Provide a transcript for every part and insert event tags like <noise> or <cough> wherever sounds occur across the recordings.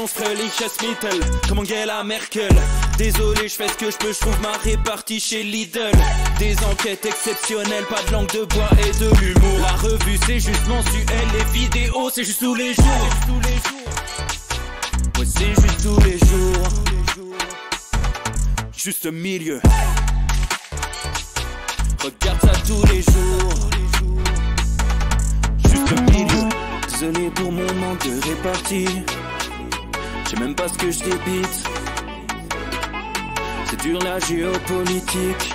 monstre, Lichas Mittel, comme Angela Merkel. Désolé, je fais ce que je peux, je trouve ma répartie chez Lidl. Des enquêtes exceptionnelles, pas de langue de bois et de l'humour. La revue, c'est juste mensuel, les vidéos, c'est juste tous les jours. Ouais, c'est juste tous les jours. Juste milieu. Regarde ça tous les jours. Juste milieu. Désolé pour mon manque de répartie sais même pas ce que je débite. C'est dur la géopolitique.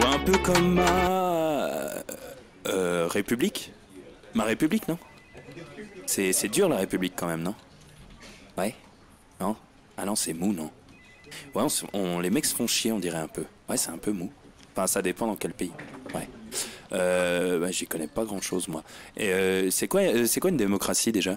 Ou un peu comme ma. Euh, république Ma République, non C'est dur la République quand même, non Ouais Non Ah non, c'est mou, non Ouais, on, les mecs se font chier, on dirait un peu. Ouais, c'est un peu mou. Enfin, ça dépend dans quel pays. Ouais. Euh, j'y connais pas grand chose, moi. Et euh, c'est quoi, quoi une démocratie déjà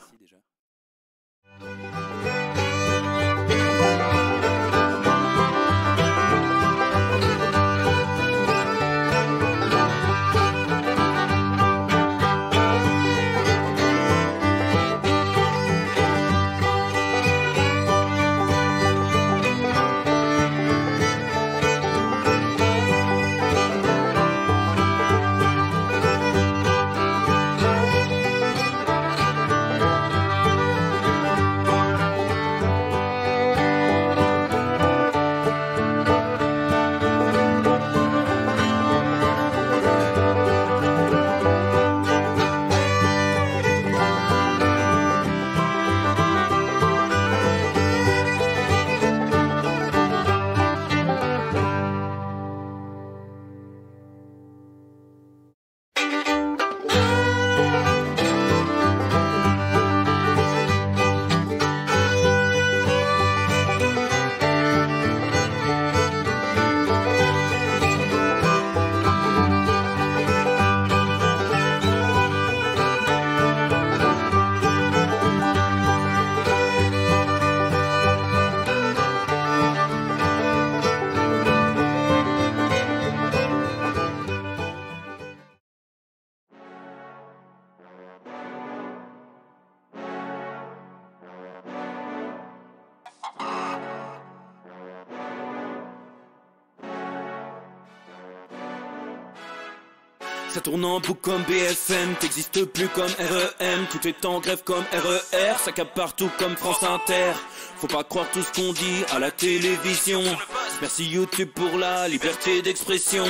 en pour comme BFM, t'existes plus comme REM, tout est en grève comme RER, e ça cap partout comme France Inter. Faut pas croire tout ce qu'on dit à la télévision. Merci YouTube pour la liberté d'expression.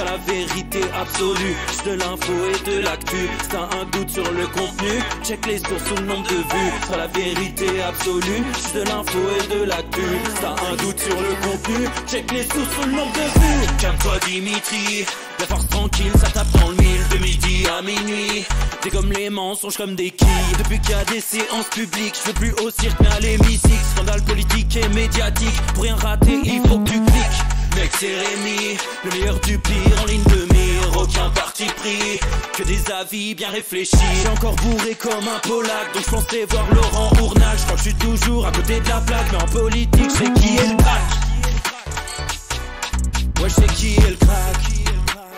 à la vérité absolue, de l'info et de l'actu. T'as un doute sur le contenu, check les sources ou le nombre de vues. sur la vérité absolue, de l'info et de l'actu. T'as un doute sur le contenu Check les sous le nombre de vues Calme-toi Dimitri La force tranquille ça tape le mille De midi à minuit T'es comme les mensonges comme des quilles Depuis qu'il y a des séances publiques Je veux plus au cirque mais à l'hémicycle Scandale politique et médiatique Pour rien rater il faut que tu cliques Mec c'est Rémi Le meilleur du pire en ligne de aucun parti pris Que des avis bien réfléchis J'ai encore bourré comme un polac Donc je pensais voir Laurent Ournac Je que je suis toujours à côté de la plaque Mais en politique je qui est le crack Ouais je qui est le crack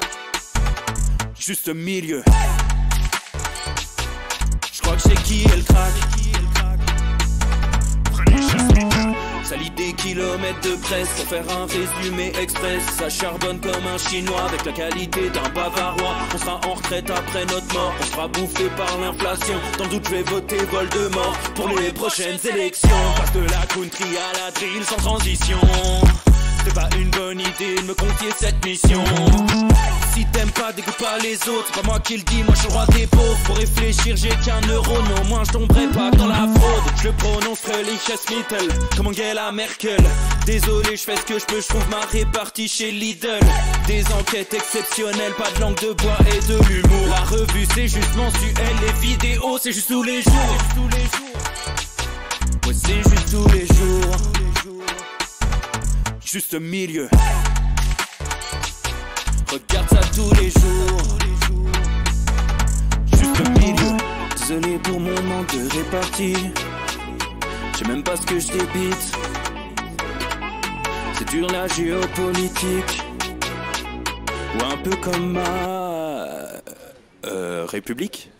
Juste milieu Je crois que c'est qui est le crack Salit des kilomètres de presse pour faire un résumé express. Ça charbonne comme un chinois avec la qualité d'un bavarois. On sera en retraite après notre mort. On sera bouffé par l'inflation. Dans doute, je vais voter de mort pour les prochaines élections. Passe de la country à la drill sans transition. C'est pas une bonne idée de me confier cette mission si t'aimes pas, dégoûte pas les autres. pas moi qui le dis, moi je suis roi des pauvres. Pour réfléchir, j'ai qu'un euro, non moi moins je tomberai pas dans la fraude. Je prononce Relichess Mittel, comme Angela Merkel. Désolé, je fais ce que je peux, je trouve ma répartie chez Lidl. Des enquêtes exceptionnelles, pas de langue de bois et de l'humour. La revue, c'est juste mensuel, les vidéos, c'est juste tous les jours. Ouais, c'est juste tous les jours. Juste milieu. Regarde ça tous les jours. Juste milieu. Désolé pour mon manque de répartie. Je même pas ce que je débite. C'est dur la géopolitique. Ou un peu comme ma. Euh, République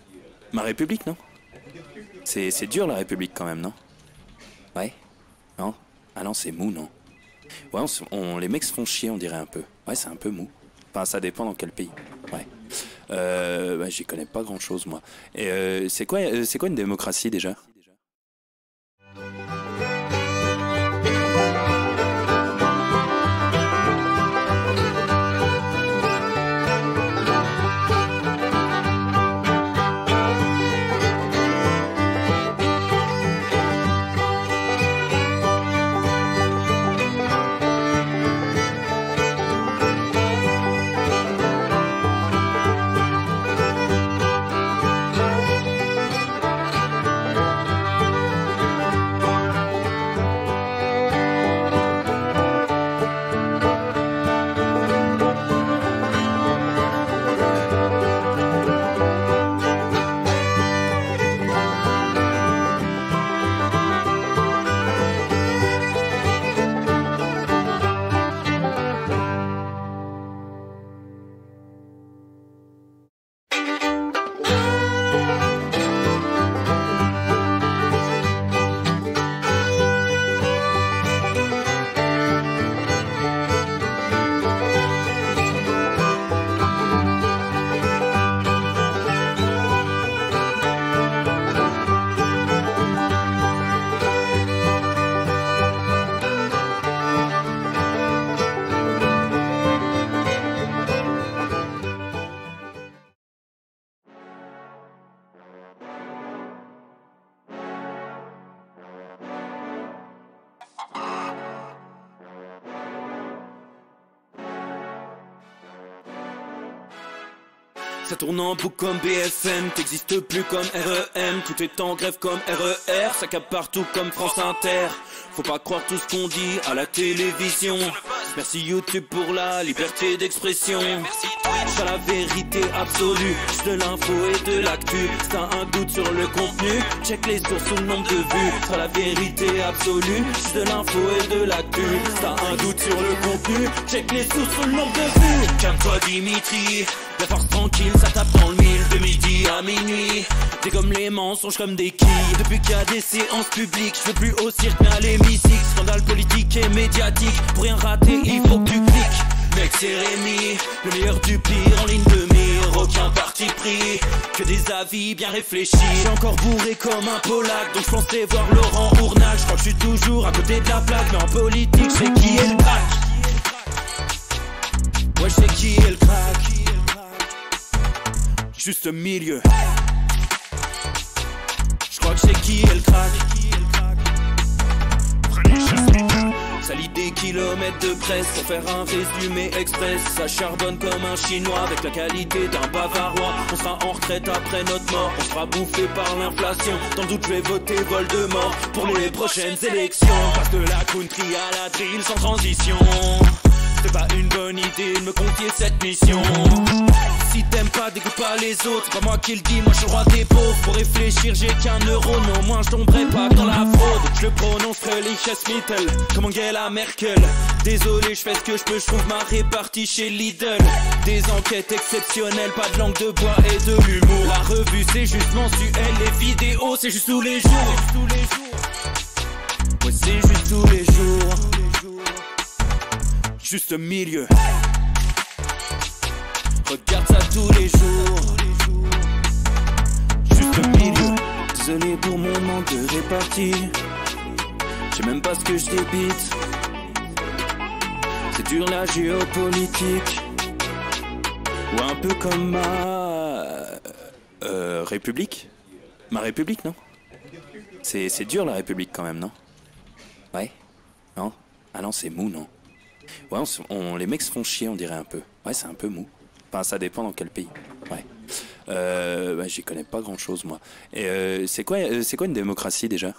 Ma République, non C'est dur la République quand même, non Ouais Non Ah non, c'est mou, non Ouais, on, les mecs se font chier, on dirait un peu. Ouais, c'est un peu mou ça dépend dans quel pays. Ouais. Euh, j'y connais pas grand chose, moi. Et euh, c'est quoi, euh, c'est quoi une démocratie déjà en comme BFM, t'existes plus comme REM, tout est en grève comme RER, e ça cape partout comme France Inter. Faut pas croire tout ce qu'on dit à la télévision. Merci YouTube pour la liberté d'expression. Sois la vérité absolue, juste de l'info et de l'actu. t'as un doute sur le contenu, check les sources ou le nombre de vues. sur la vérité absolue, juste de l'info et de l'actu. Si t'as un doute sur le contenu, check les sources ou le nombre de vues. Calme-toi Dimitri, la force tranquille, ça tape dans le mille de midi à minuit. T'es comme les mensonges comme des quilles. Depuis qu'il y a des séances publiques, je veux plus au cirque mais à l'hémicycle. Scandale politique et médiatique, pour rien rater, il faut que tu cliques. Mec c'est Rémi, le meilleur du pire en ligne de mire Aucun parti pris, que des avis bien réfléchis J'ai encore bourré comme un polac, donc j'pensais voir Laurent Ournac J'crois que suis toujours à côté de la plaque, mais en politique sais qui est le crack Ouais sais qui est le crack Juste milieu Je crois que j'sais qui est le crack à des kilomètres de presse pour faire un résumé express. Ça charbonne comme un chinois avec la qualité d'un bavarois. On sera en retraite après notre mort, on sera bouffé par l'inflation. Dans le doute, je vais voter Voldemort pour les prochaines élections. Passe de la country à la drill sans transition. C'est pas une bonne idée de me confier cette mission. Si t'aimes pas, dégoûte pas les autres, c'est pas moi qui le dis, moi je crois roi des pauvres. Pour réfléchir, j'ai qu'un euro, non, moins je tomberai pas dans la fraude. Je le prononcerai Mittel, comme Angela Merkel. Désolé, je fais ce que je peux, je trouve ma répartie chez Lidl. Des enquêtes exceptionnelles, pas de langue de bois et de l'humour. La revue, c'est juste elle les vidéos, c'est juste tous les jours. Ouais, c'est juste tous les jours juste milieu. Regarde ça tous les jours, juste milieu. Désolé pour mon manque de répartie, je même pas ce que je débite. C'est dur la géopolitique, ou un peu comme ma euh, République. Ma République, non C'est dur la République quand même, non Ouais Non Ah non, c'est mou, non Ouais, on, les mecs se font chier, on dirait un peu. Ouais, c'est un peu mou. Enfin, ça dépend dans quel pays. Ouais. Euh, J'y connais pas grand chose, moi. Et euh, c'est quoi, euh, c'est quoi une démocratie déjà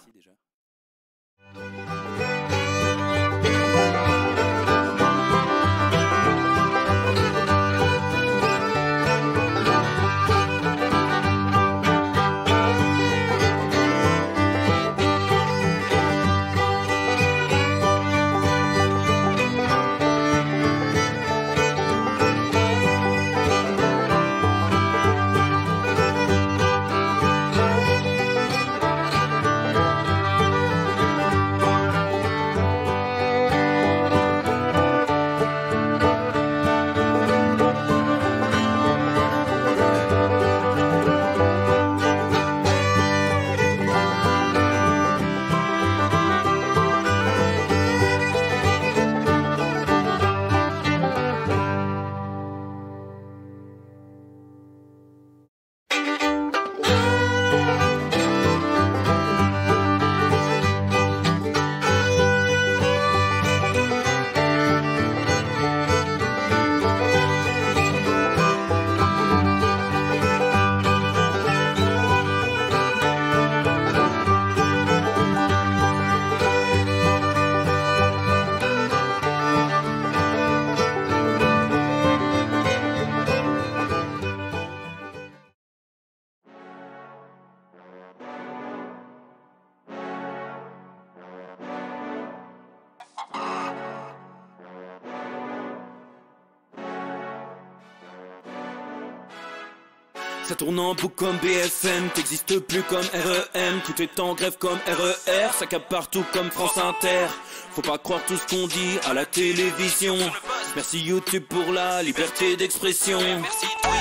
Ça tourne en boucle comme BFM, t'existes plus comme REM. Tout est en grève comme RER, e ça cap partout comme France Inter. Faut pas croire tout ce qu'on dit à la télévision. Merci YouTube pour la liberté d'expression.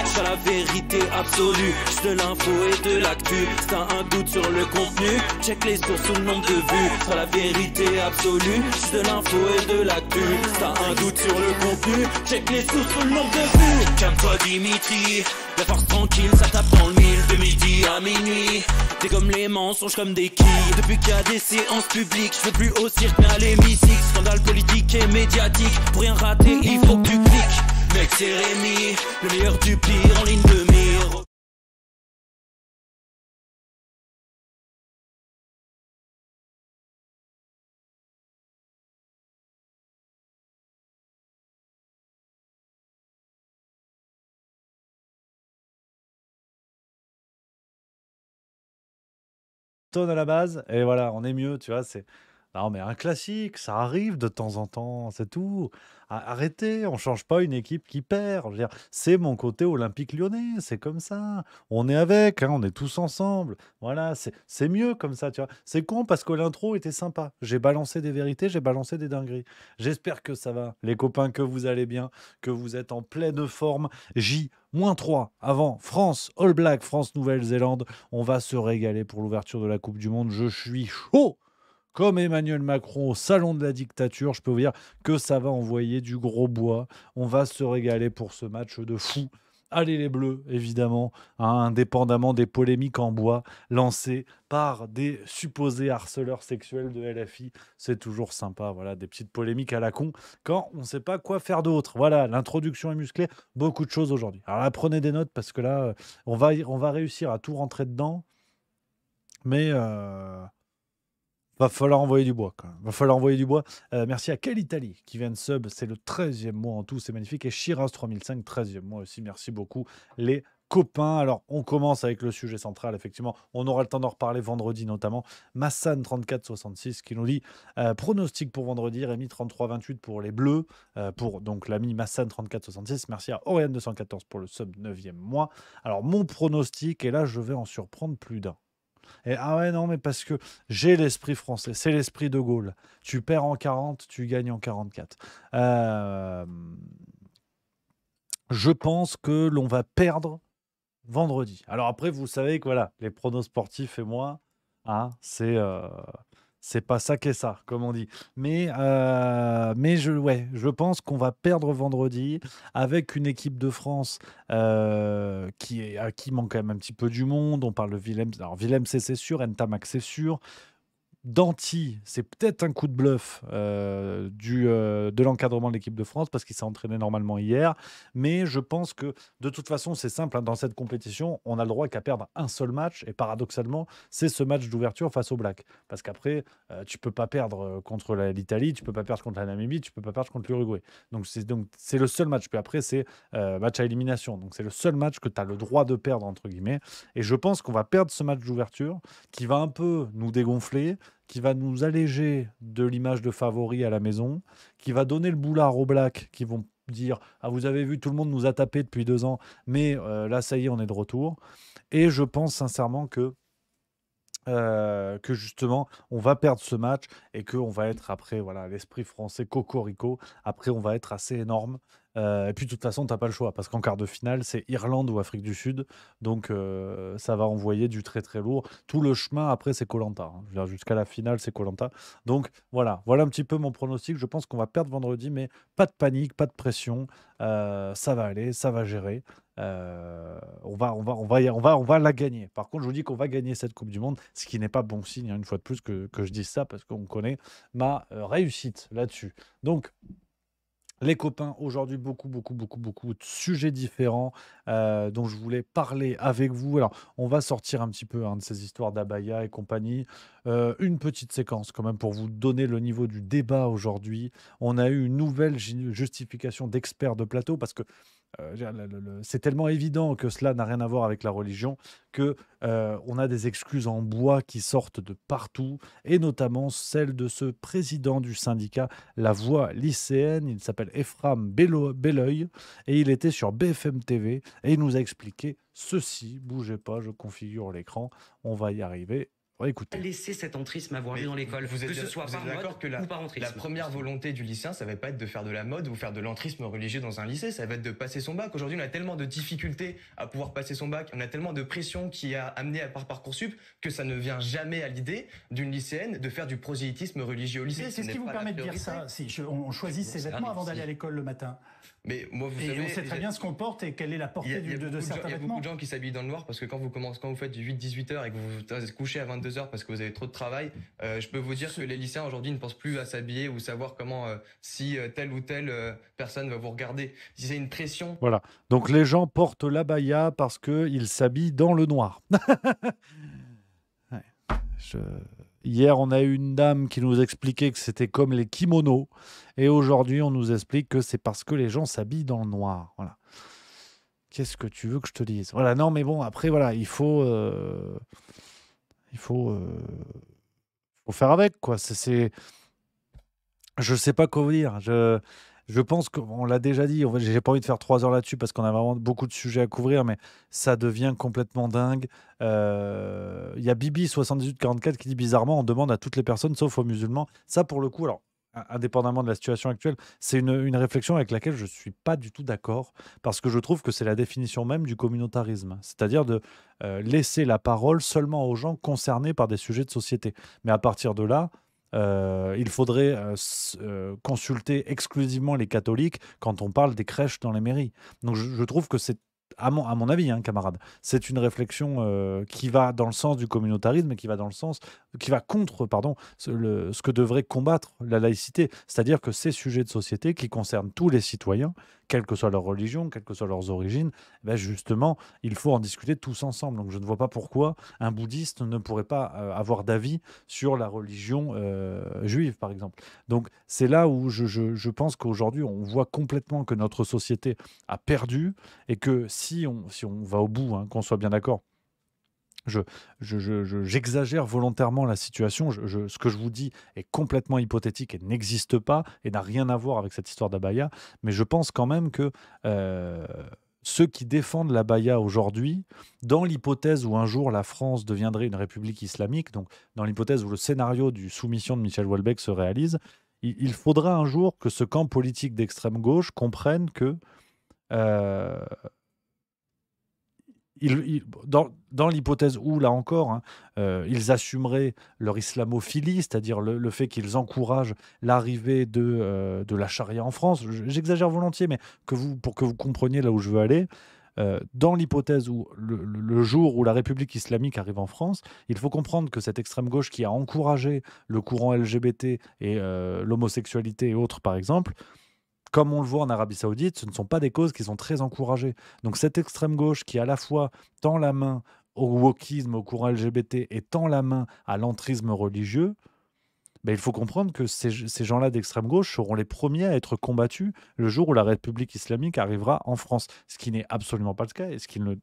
Sur la vérité absolue, je de l'info et de l'actu. T'as un doute sur le contenu, check les sources ou le nombre de vues. Sur la vérité absolue, je de l'info et de l'actu. T'as un doute sur le contenu, check les sources ou le nombre de vues. Calme-toi Dimitri, la force tranquille, ça tape dans le mille de midi à minuit. T'es comme les mensonges, comme des quilles. Depuis qu'il y a des séances publiques, je veux plus au cirque mais à l'hémicycle Scandale politique et médiatique, pour rien rater, il faut que tu cliques. Mec c'est Rémi, le meilleur du pire en ligne de mire à la base et voilà on est mieux tu vois c'est non, mais un classique, ça arrive de temps en temps, c'est tout. Arrêtez, on change pas une équipe qui perd. c'est mon côté olympique lyonnais, c'est comme ça. On est avec, hein, on est tous ensemble. Voilà, c'est mieux comme ça, tu vois. C'est con parce que l'intro était sympa. J'ai balancé des vérités, j'ai balancé des dingueries. J'espère que ça va, les copains, que vous allez bien, que vous êtes en pleine forme. J 3 avant France, All Black, France, Nouvelle-Zélande. On va se régaler pour l'ouverture de la Coupe du Monde. Je suis chaud comme Emmanuel Macron au salon de la dictature, je peux vous dire que ça va envoyer du gros bois. On va se régaler pour ce match de fou. Allez les Bleus, évidemment, hein, indépendamment des polémiques en bois lancées par des supposés harceleurs sexuels de LFI. C'est toujours sympa, voilà, des petites polémiques à la con quand on ne sait pas quoi faire d'autre. Voilà, l'introduction est musclée, beaucoup de choses aujourd'hui. Alors là, prenez des notes parce que là, euh, on va, on va réussir à tout rentrer dedans. Mais euh, Va falloir envoyer du bois. Va falloir envoyer du bois. Euh, merci à Italie qui vient de sub. C'est le 13e mois en tout. C'est magnifique. Et Shiraz 3005, 13e mois aussi. Merci beaucoup, les copains. Alors, on commence avec le sujet central, effectivement. On aura le temps d'en reparler vendredi, notamment. Massan3466 qui nous dit euh, pronostic pour vendredi, Rémi 3328 pour les Bleus, euh, pour donc l'ami Massan3466. Merci à Oriane214 pour le sub 9e mois. Alors, mon pronostic, et là, je vais en surprendre plus d'un ah ouais, non, mais parce que j'ai l'esprit français, c'est l'esprit de Gaulle. Tu perds en 40, tu gagnes en 44. Euh, je pense que l'on va perdre vendredi. Alors après, vous savez que voilà, les pronos sportifs et moi, hein, c'est. Euh, c'est pas ça qu'est ça, comme on dit. Mais, euh, mais je, ouais, je pense qu'on va perdre vendredi avec une équipe de France euh, qui est, à qui manque quand même un petit peu du monde. On parle de Willem. Alors, Willem, c'est sûr, Entamac, c'est sûr. Danti, c'est peut-être un coup de bluff euh, du, euh, de l'encadrement de l'équipe de France parce qu'il s'est entraîné normalement hier. Mais je pense que de toute façon, c'est simple. Hein, dans cette compétition, on a le droit qu'à perdre un seul match. Et paradoxalement, c'est ce match d'ouverture face aux Black. Parce qu'après, euh, tu peux pas perdre contre l'Italie, tu peux pas perdre contre la Namibie, tu peux pas perdre contre l'Uruguay. Donc c'est, c'est le seul match. Puis après, c'est match à élimination. Donc c'est le seul match que tu as le droit de perdre, entre guillemets. Et je pense qu'on va perdre ce match d'ouverture qui va un peu nous dégonfler qui va nous alléger de l'image de favori à la maison, qui va donner le boulard aux Blacks qui vont dire ah vous avez vu tout le monde nous a tapé depuis deux ans mais euh, là ça y est on est de retour et je pense sincèrement que euh, que justement on va perdre ce match et que on va être après voilà l'esprit français cocorico après on va être assez énorme euh, et puis, de toute façon, t'as pas le choix, parce qu'en quart de finale, c'est Irlande ou Afrique du Sud. Donc, euh, ça va envoyer du très, très lourd. Tout le chemin, après, c'est Colanta. Hein. Jusqu'à la finale, c'est Colanta. Donc, voilà. Voilà un petit peu mon pronostic. Je pense qu'on va perdre vendredi, mais pas de panique, pas de pression. Euh, ça va aller, ça va gérer. on, va, on, va, on, va, on, va, on va la gagner. Par contre, je vous dis qu'on va gagner cette Coupe du Monde, ce qui n'est pas bon signe, hein, une fois de plus, que, que je dise ça, parce qu'on connaît ma réussite là-dessus. Donc, les copains, aujourd'hui, beaucoup, beaucoup, beaucoup, beaucoup de sujets différents euh, dont je voulais parler avec vous. Alors, on va sortir un petit peu hein, de ces histoires d'Abaya et compagnie. Euh, une petite séquence, quand même, pour vous donner le niveau du débat aujourd'hui. On a eu une nouvelle justification d'experts de plateau parce que euh, c'est tellement évident que cela n'a rien à voir avec la religion que euh, on a des excuses en bois qui sortent de partout et notamment celle de ce président du syndicat La Voix lycéenne. Il s'appelle Ephraim Belleuil et il était sur BFM TV et il nous a expliqué ceci. Bougez pas, je configure l'écran, on va y arriver. Oh, Laisser cet entrisme avoir lieu dans l'école, que ce soit par la, première volonté du lycéen, ça ne va pas être de faire de la mode ou faire de l'entrisme religieux dans un lycée, ça va être de passer son bac. Aujourd'hui, on a tellement de difficultés à pouvoir passer son bac, on a tellement de pression qui a amené à part parcoursup que ça ne vient jamais à l'idée d'une lycéenne de faire du prosélytisme religieux au lycée. C'est ce, qui vous permet de dire ça. Si on choisit ses vêtements avant d'aller à l'école le matin. Mais moi, et on sait très bien ce qu'on porte et quelle est la portée de, certains vêtements. Il y a beaucoup de gens qui s'habillent dans le noir parce que quand vous commencez, quand vous faites du 8-18 heures et que vous vous couchez à 22 heures parce que vous avez trop de travail, euh, je peux vous dire que les lycéens aujourd'hui ne pensent plus à s'habiller ou savoir comment euh, si euh, telle ou telle personne va vous regarder. Si c'est une pression. Voilà. Donc les gens portent la parce que s'habillent dans le noir. <laughs> je Hier, on a eu une dame qui nous expliquait que c'était comme les kimonos. Et aujourd'hui, on nous explique que c'est parce que les gens s'habillent dans le noir. Voilà. Qu'est-ce que tu veux que je te dise Voilà, non, mais bon, après, voilà, il faut. Euh, il faut. Euh, faut faire avec, quoi. C'est. Je sais pas quoi vous dire. Je je pense qu'on l'a déjà dit, j'ai pas envie de faire trois heures là-dessus parce qu'on a vraiment beaucoup de sujets à couvrir, mais ça devient complètement dingue. Euh, il y a Bibi7844 qui dit bizarrement, on demande à toutes les personnes sauf aux musulmans. Ça, pour le coup, alors indépendamment de la situation actuelle, c'est une, réflexion avec laquelle je suis pas du tout d'accord, parce que je trouve que c'est la définition même du communautarisme, c'est-à-dire de euh, laisser la parole seulement aux gens concernés par des sujets de société. Mais à partir de là, euh, il faudrait euh, euh, consulter exclusivement les catholiques quand on parle des crèches dans les mairies. Donc je, trouve que c'est à mon, à mon, avis, hein, camarade, c'est une réflexion qui va dans le sens du communautarisme et qui va dans le sens, qui va contre, pardon, ce que devrait combattre la laïcité, c'est-à-dire que ces sujets de société qui concernent tous les citoyens quelle que soit leur religion, quelles que soient leurs origines, eh ben, justement, il faut en discuter tous ensemble. Donc je ne vois pas pourquoi un bouddhiste ne pourrait pas euh, avoir d'avis sur la religion euh, juive, par exemple. Donc c'est là où je, pense qu'aujourd'hui, on voit complètement que notre société a perdu et que si on, va au bout, hein, qu'on soit bien d'accord, je, j'exagère volontairement la situation. ce que je vous dis est complètement hypothétique et n'existe pas et n'a rien à voir avec cette histoire d'Abaya. Mais je pense quand même que euh, ceux qui défendent l'Abaya aujourd'hui, dans l'hypothèse où un jour la France deviendrait une république islamique, donc dans l'hypothèse où le scénario du soumission de Michel Houellebecq se réalise, il, faudra un jour que ce camp politique d'extrême gauche comprenne que. Euh, dans, l'hypothèse où, là encore, hein, euh, ils assumeraient leur islamophilie, c'est-à-dire le, fait qu'ils encouragent l'arrivée de, euh, de la charia en France, j'exagère volontiers, mais que vous, pour que vous compreniez là où je veux aller, euh, dans l'hypothèse où le, jour où la République islamique arrive en France, il faut comprendre que cette extrême gauche qui a encouragé le courant LGBT et l'homosexualité et autres, par exemple, comme on le voit en Arabie Saoudite, ce ne sont pas des causes qui sont très encouragées. Donc cette extrême gauche qui à la fois tend la main au wokisme, au courant LGBT et tend la main à l'entrisme religieux, il faut comprendre que ces, gens-là d'extrême gauche seront les premiers à être combattus le jour où la République islamique arrivera en France, ce qui n'est absolument pas le cas et ce qui ne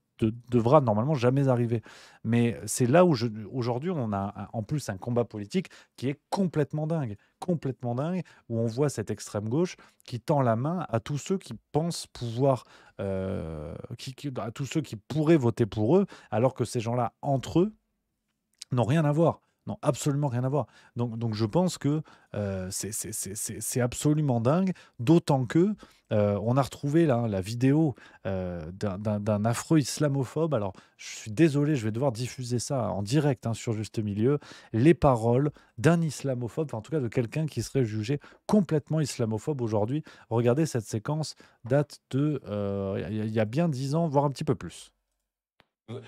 devra normalement jamais arriver. Mais c'est là où aujourd'hui on a en plus un combat politique qui est complètement dingue, complètement dingue, où on voit cette extrême gauche qui tend la main à tous ceux qui pensent pouvoir, euh, à tous ceux qui pourraient voter pour eux, alors que ces gens-là entre eux n'ont rien à voir n'ont absolument rien à voir. Donc, donc je pense que euh, c'est absolument dingue, d'autant que euh, on a retrouvé là la vidéo euh, d'un affreux islamophobe. Alors, je suis désolé, je vais devoir diffuser ça en direct hein, sur Juste Milieu. Les paroles d'un islamophobe, en tout cas de quelqu'un qui serait jugé complètement islamophobe aujourd'hui. Regardez cette séquence, date de il y a bien dix ans, voire un petit peu plus.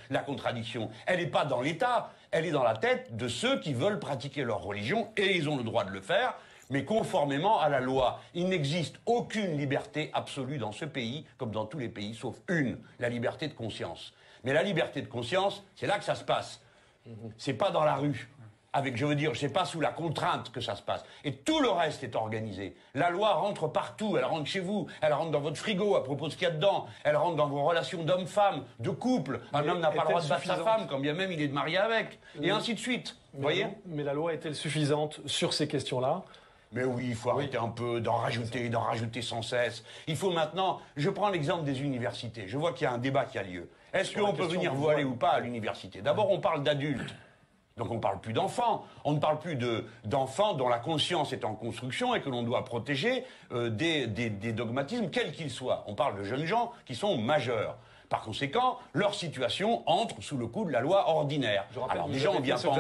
La contradiction, elle n'est pas dans l'État, elle est dans la tête de ceux qui veulent pratiquer leur religion, et ils ont le droit de le faire, mais conformément à la loi. Il n'existe aucune liberté absolue dans ce pays, comme dans tous les pays, sauf une, la liberté de conscience. Mais la liberté de conscience, c'est là que ça se passe. C'est pas dans la rue avec, je veux dire, sais pas sous la contrainte que ça se passe. Et tout le reste est organisé. La loi rentre partout. Elle rentre chez vous. Elle rentre dans votre frigo à propos de ce qu'il y a dedans. Elle rentre dans vos relations d'homme-femme, de couple. Un homme n'a pas le droit de battre sa femme, quand bien même il est marié avec. Et ainsi de suite. Mais, voyez mais la loi est-elle suffisante sur ces questions-là mais oui, il faut arrêter un peu d'en rajouter, d'en rajouter sans cesse. Il faut maintenant, je prends l'exemple des universités. Je vois qu'il y a un débat qui a lieu. Est-ce qu'on peut venir voiler ou pas à l'université D'abord, on parle d'adultes. Donc on ne parle plus d'enfants, on ne parle plus d'enfants dont la conscience est en construction et que l'on doit protéger euh, des, dogmatismes quels qu'ils soient. On parle de jeunes gens qui sont majeurs. Par conséquent, leur situation entre sous le coup de la loi ordinaire. Alors déjà, on vient pas en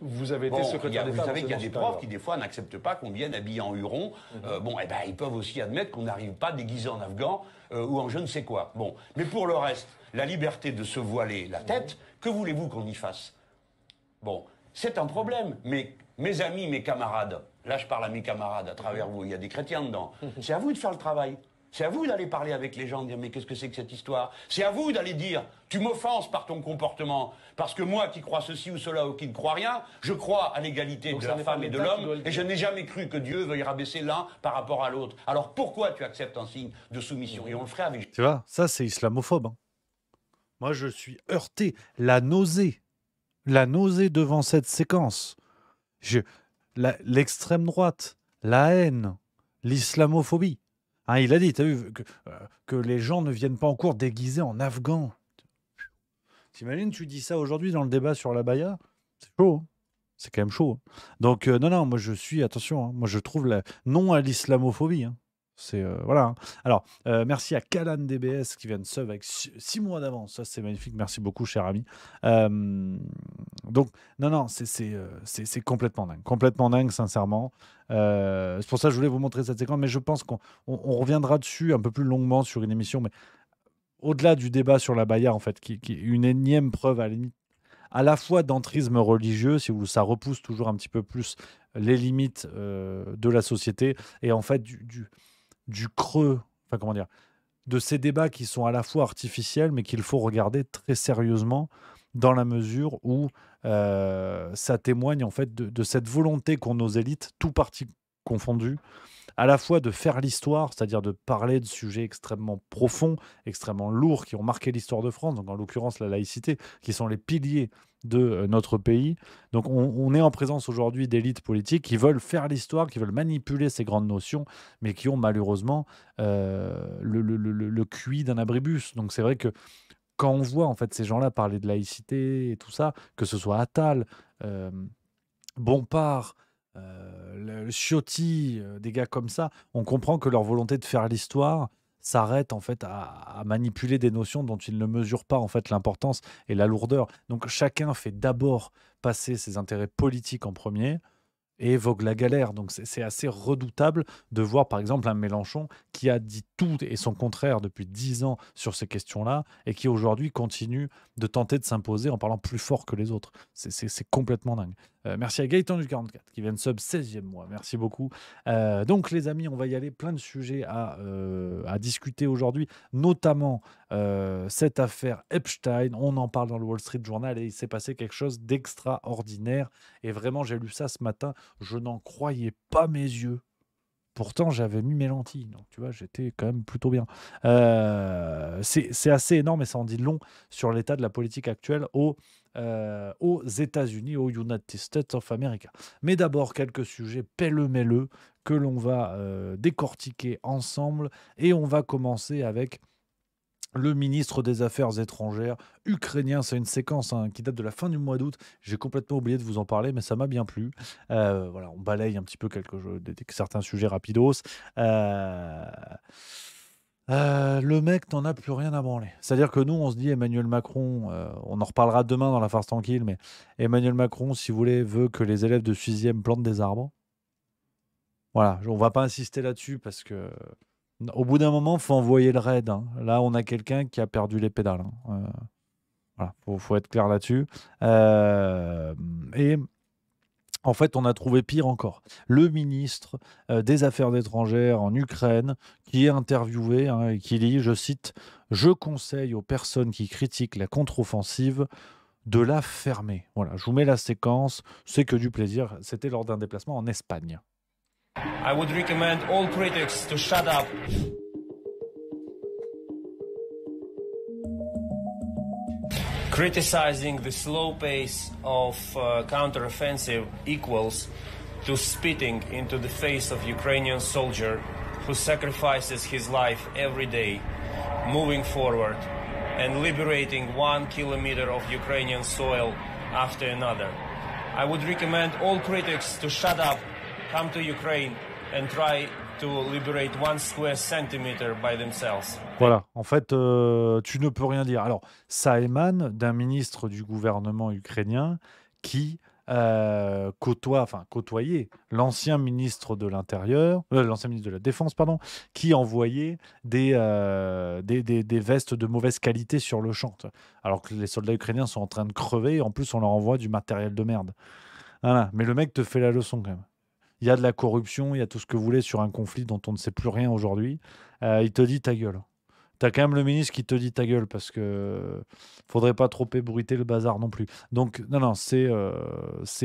Vous avez été secrétaire d'État. Vous savez qu'il y a des profs qui, des fois, n'acceptent pas qu'on vienne habillé en huron. Mhm. Euh, bon, eh ben, ils peuvent aussi admettre qu'on n'arrive pas déguisé en afghan euh, ou en je ne sais quoi. Bon, mais pour le reste, la liberté de se voiler la tête, mhm. que voulez-vous qu'on y fasse Bon, c'est un problème. Mais mes amis, mes camarades, là je parle à mes camarades à travers vous, il y a des chrétiens dedans, <laughs> c'est à vous de faire le travail. C'est à vous d'aller parler avec les gens, dire mais qu'est-ce que c'est que cette histoire C'est à vous d'aller dire tu m'offenses par ton comportement parce que moi qui crois ceci ou cela ou qui ne crois rien, je crois à l'égalité de la femme et de l'homme et je n'ai jamais cru que Dieu veuille rabaisser l'un par rapport à l'autre. Alors pourquoi tu acceptes un signe de soumission Et on le ferait avec. Tu vois, ça c'est islamophobe. Hein. Moi je suis heurté, la nausée la nausée devant cette séquence. L'extrême droite, la haine, l'islamophobie. Hein, il a dit, as vu, euh, que, les gens ne viennent pas en cours déguisés en afghans. T'imagines, tu dis ça aujourd'hui dans le débat sur la Baïa C'est chaud. Hein. c'est quand même chaud. Hein. Donc, euh, non, non, moi je suis, attention, moi je trouve la, non à l'islamophobie. C'est euh, voilà. Hein. Alors, euh, merci à Kalan DBS qui vient de sub avec six mois d'avance. Ça, c'est magnifique. Merci beaucoup, cher ami. Euh, donc, non, non, c'est complètement dingue. Complètement dingue, sincèrement. c'est pour ça que je voulais vous montrer cette séquence. Mais je pense qu'on reviendra dessus un peu plus longuement sur une émission. Mais au-delà du débat sur la Baïa, en fait, qui, est une énième preuve à la à la fois d'entrisme religieux, si vous, ça repousse toujours un petit peu plus les limites de la société, et en fait du du creux, enfin comment dire, de ces débats qui sont à la fois artificiels, mais qu'il faut regarder très sérieusement dans la mesure où euh, ça témoigne en fait de, de cette volonté qu'ont nos élites, tout parti confondu, à la fois de faire l'histoire, c'est-à-dire de parler de sujets extrêmement profonds, extrêmement lourds, qui ont marqué l'histoire de France, donc en l'occurrence la laïcité, qui sont les piliers de euh, notre pays. Donc on, est en présence aujourd'hui d'élites politiques qui veulent faire l'histoire, qui veulent manipuler ces grandes notions, mais qui ont malheureusement euh, le, le, d'un abribus. Donc c'est vrai que quand on voit en fait ces gens-là parler de laïcité et tout ça, que ce soit Attal, euh, Bompard, euh, le, Ciotti, des gars comme ça, on comprend que leur volonté de faire l'histoire, s'arrête en fait à, manipuler des notions dont il ne mesure pas en fait l'importance et la lourdeur. Donc chacun fait d'abord passer ses intérêts politiques en premier et évoque la galère. Donc c'est assez redoutable de voir par exemple un Mélenchon qui a dit tout et son contraire depuis dix ans sur ces questions-là et qui aujourd'hui continue de tenter de s'imposer en parlant plus fort que les autres. C'est complètement dingue. Euh, merci à Gaëtan du 44 qui vient de sub 16e mois. Merci beaucoup. Euh, donc les amis, on va y aller. Plein de sujets à, euh, à discuter aujourd'hui, notamment cette affaire Epstein. On en parle dans le Wall Street Journal et il s'est passé quelque chose d'extraordinaire. Et vraiment, j'ai lu ça ce matin. Je n'en croyais pas mes yeux. Pourtant, j'avais mis mes lentilles, donc tu vois, j'étais quand même plutôt bien. c'est assez énorme et ça en dit long sur l'état de la politique actuelle au euh, aux États-Unis, aux United States of America. Mais d'abord, quelques sujets pêle mêle que l'on va euh, décortiquer ensemble et on va commencer avec le ministre des Affaires étrangères ukrainien. C'est une séquence hein, qui date de la fin du mois d'août. J'ai complètement oublié de vous en parler, mais ça m'a bien plu. Euh, voilà, on balaye un petit peu quelques, certains sujets rapidos. Euh... Euh, le mec n'en a plus rien à branler. C'est-à-dire que nous, on se dit: «Emmanuel Macron», euh, on en reparlera demain dans la farce tranquille, mais Emmanuel Macron, si vous voulez, veut que les élèves de 6e plantent des arbres. Voilà, on va pas insister là-dessus parce que, au bout d'un moment, faut envoyer le raid, hein. Là, on a quelqu'un qui a perdu les pédales, hein. euh, voilà, faut faut être clair là-dessus, et en fait, on a trouvé pire encore. Le ministre euh, des Affaires étrangères en Ukraine, qui est interviewé hein, et qui dit, je cite, Je conseille aux personnes qui critiquent la contre-offensive de la fermer. Voilà, je vous mets la séquence, c'est que du plaisir. C'était lors d'un déplacement en Espagne. I would recommend all critics to shut up. criticizing the slow pace of uh, counteroffensive equals to spitting into the face of Ukrainian soldier who sacrifices his life every day, moving forward and liberating one kilometer of Ukrainian soil after another. I would recommend all critics to shut up, come to Ukraine and try Voilà, en fait, euh, tu ne peux rien dire. Alors, ça émane d'un ministre du gouvernement ukrainien qui euh, côtoie, enfin côtoyait l'ancien ministre de l'intérieur, euh, l'ancien ministre de la défense, pardon, qui envoyait des, des, des, vestes de mauvaise qualité sur le champ, alors que les soldats ukrainiens sont en train de crever. Et en plus, on leur envoie du matériel de merde. Voilà. Mais le mec te fait la leçon quand même il y a de la corruption, il y a tout ce que vous voulez sur un conflit dont on ne sait plus rien aujourd'hui. Euh, il te dit ta gueule. as quand même le ministre qui te dit ta gueule parce que faudrait pas trop ébruiter le bazar non plus. Donc, non, non, c'est euh,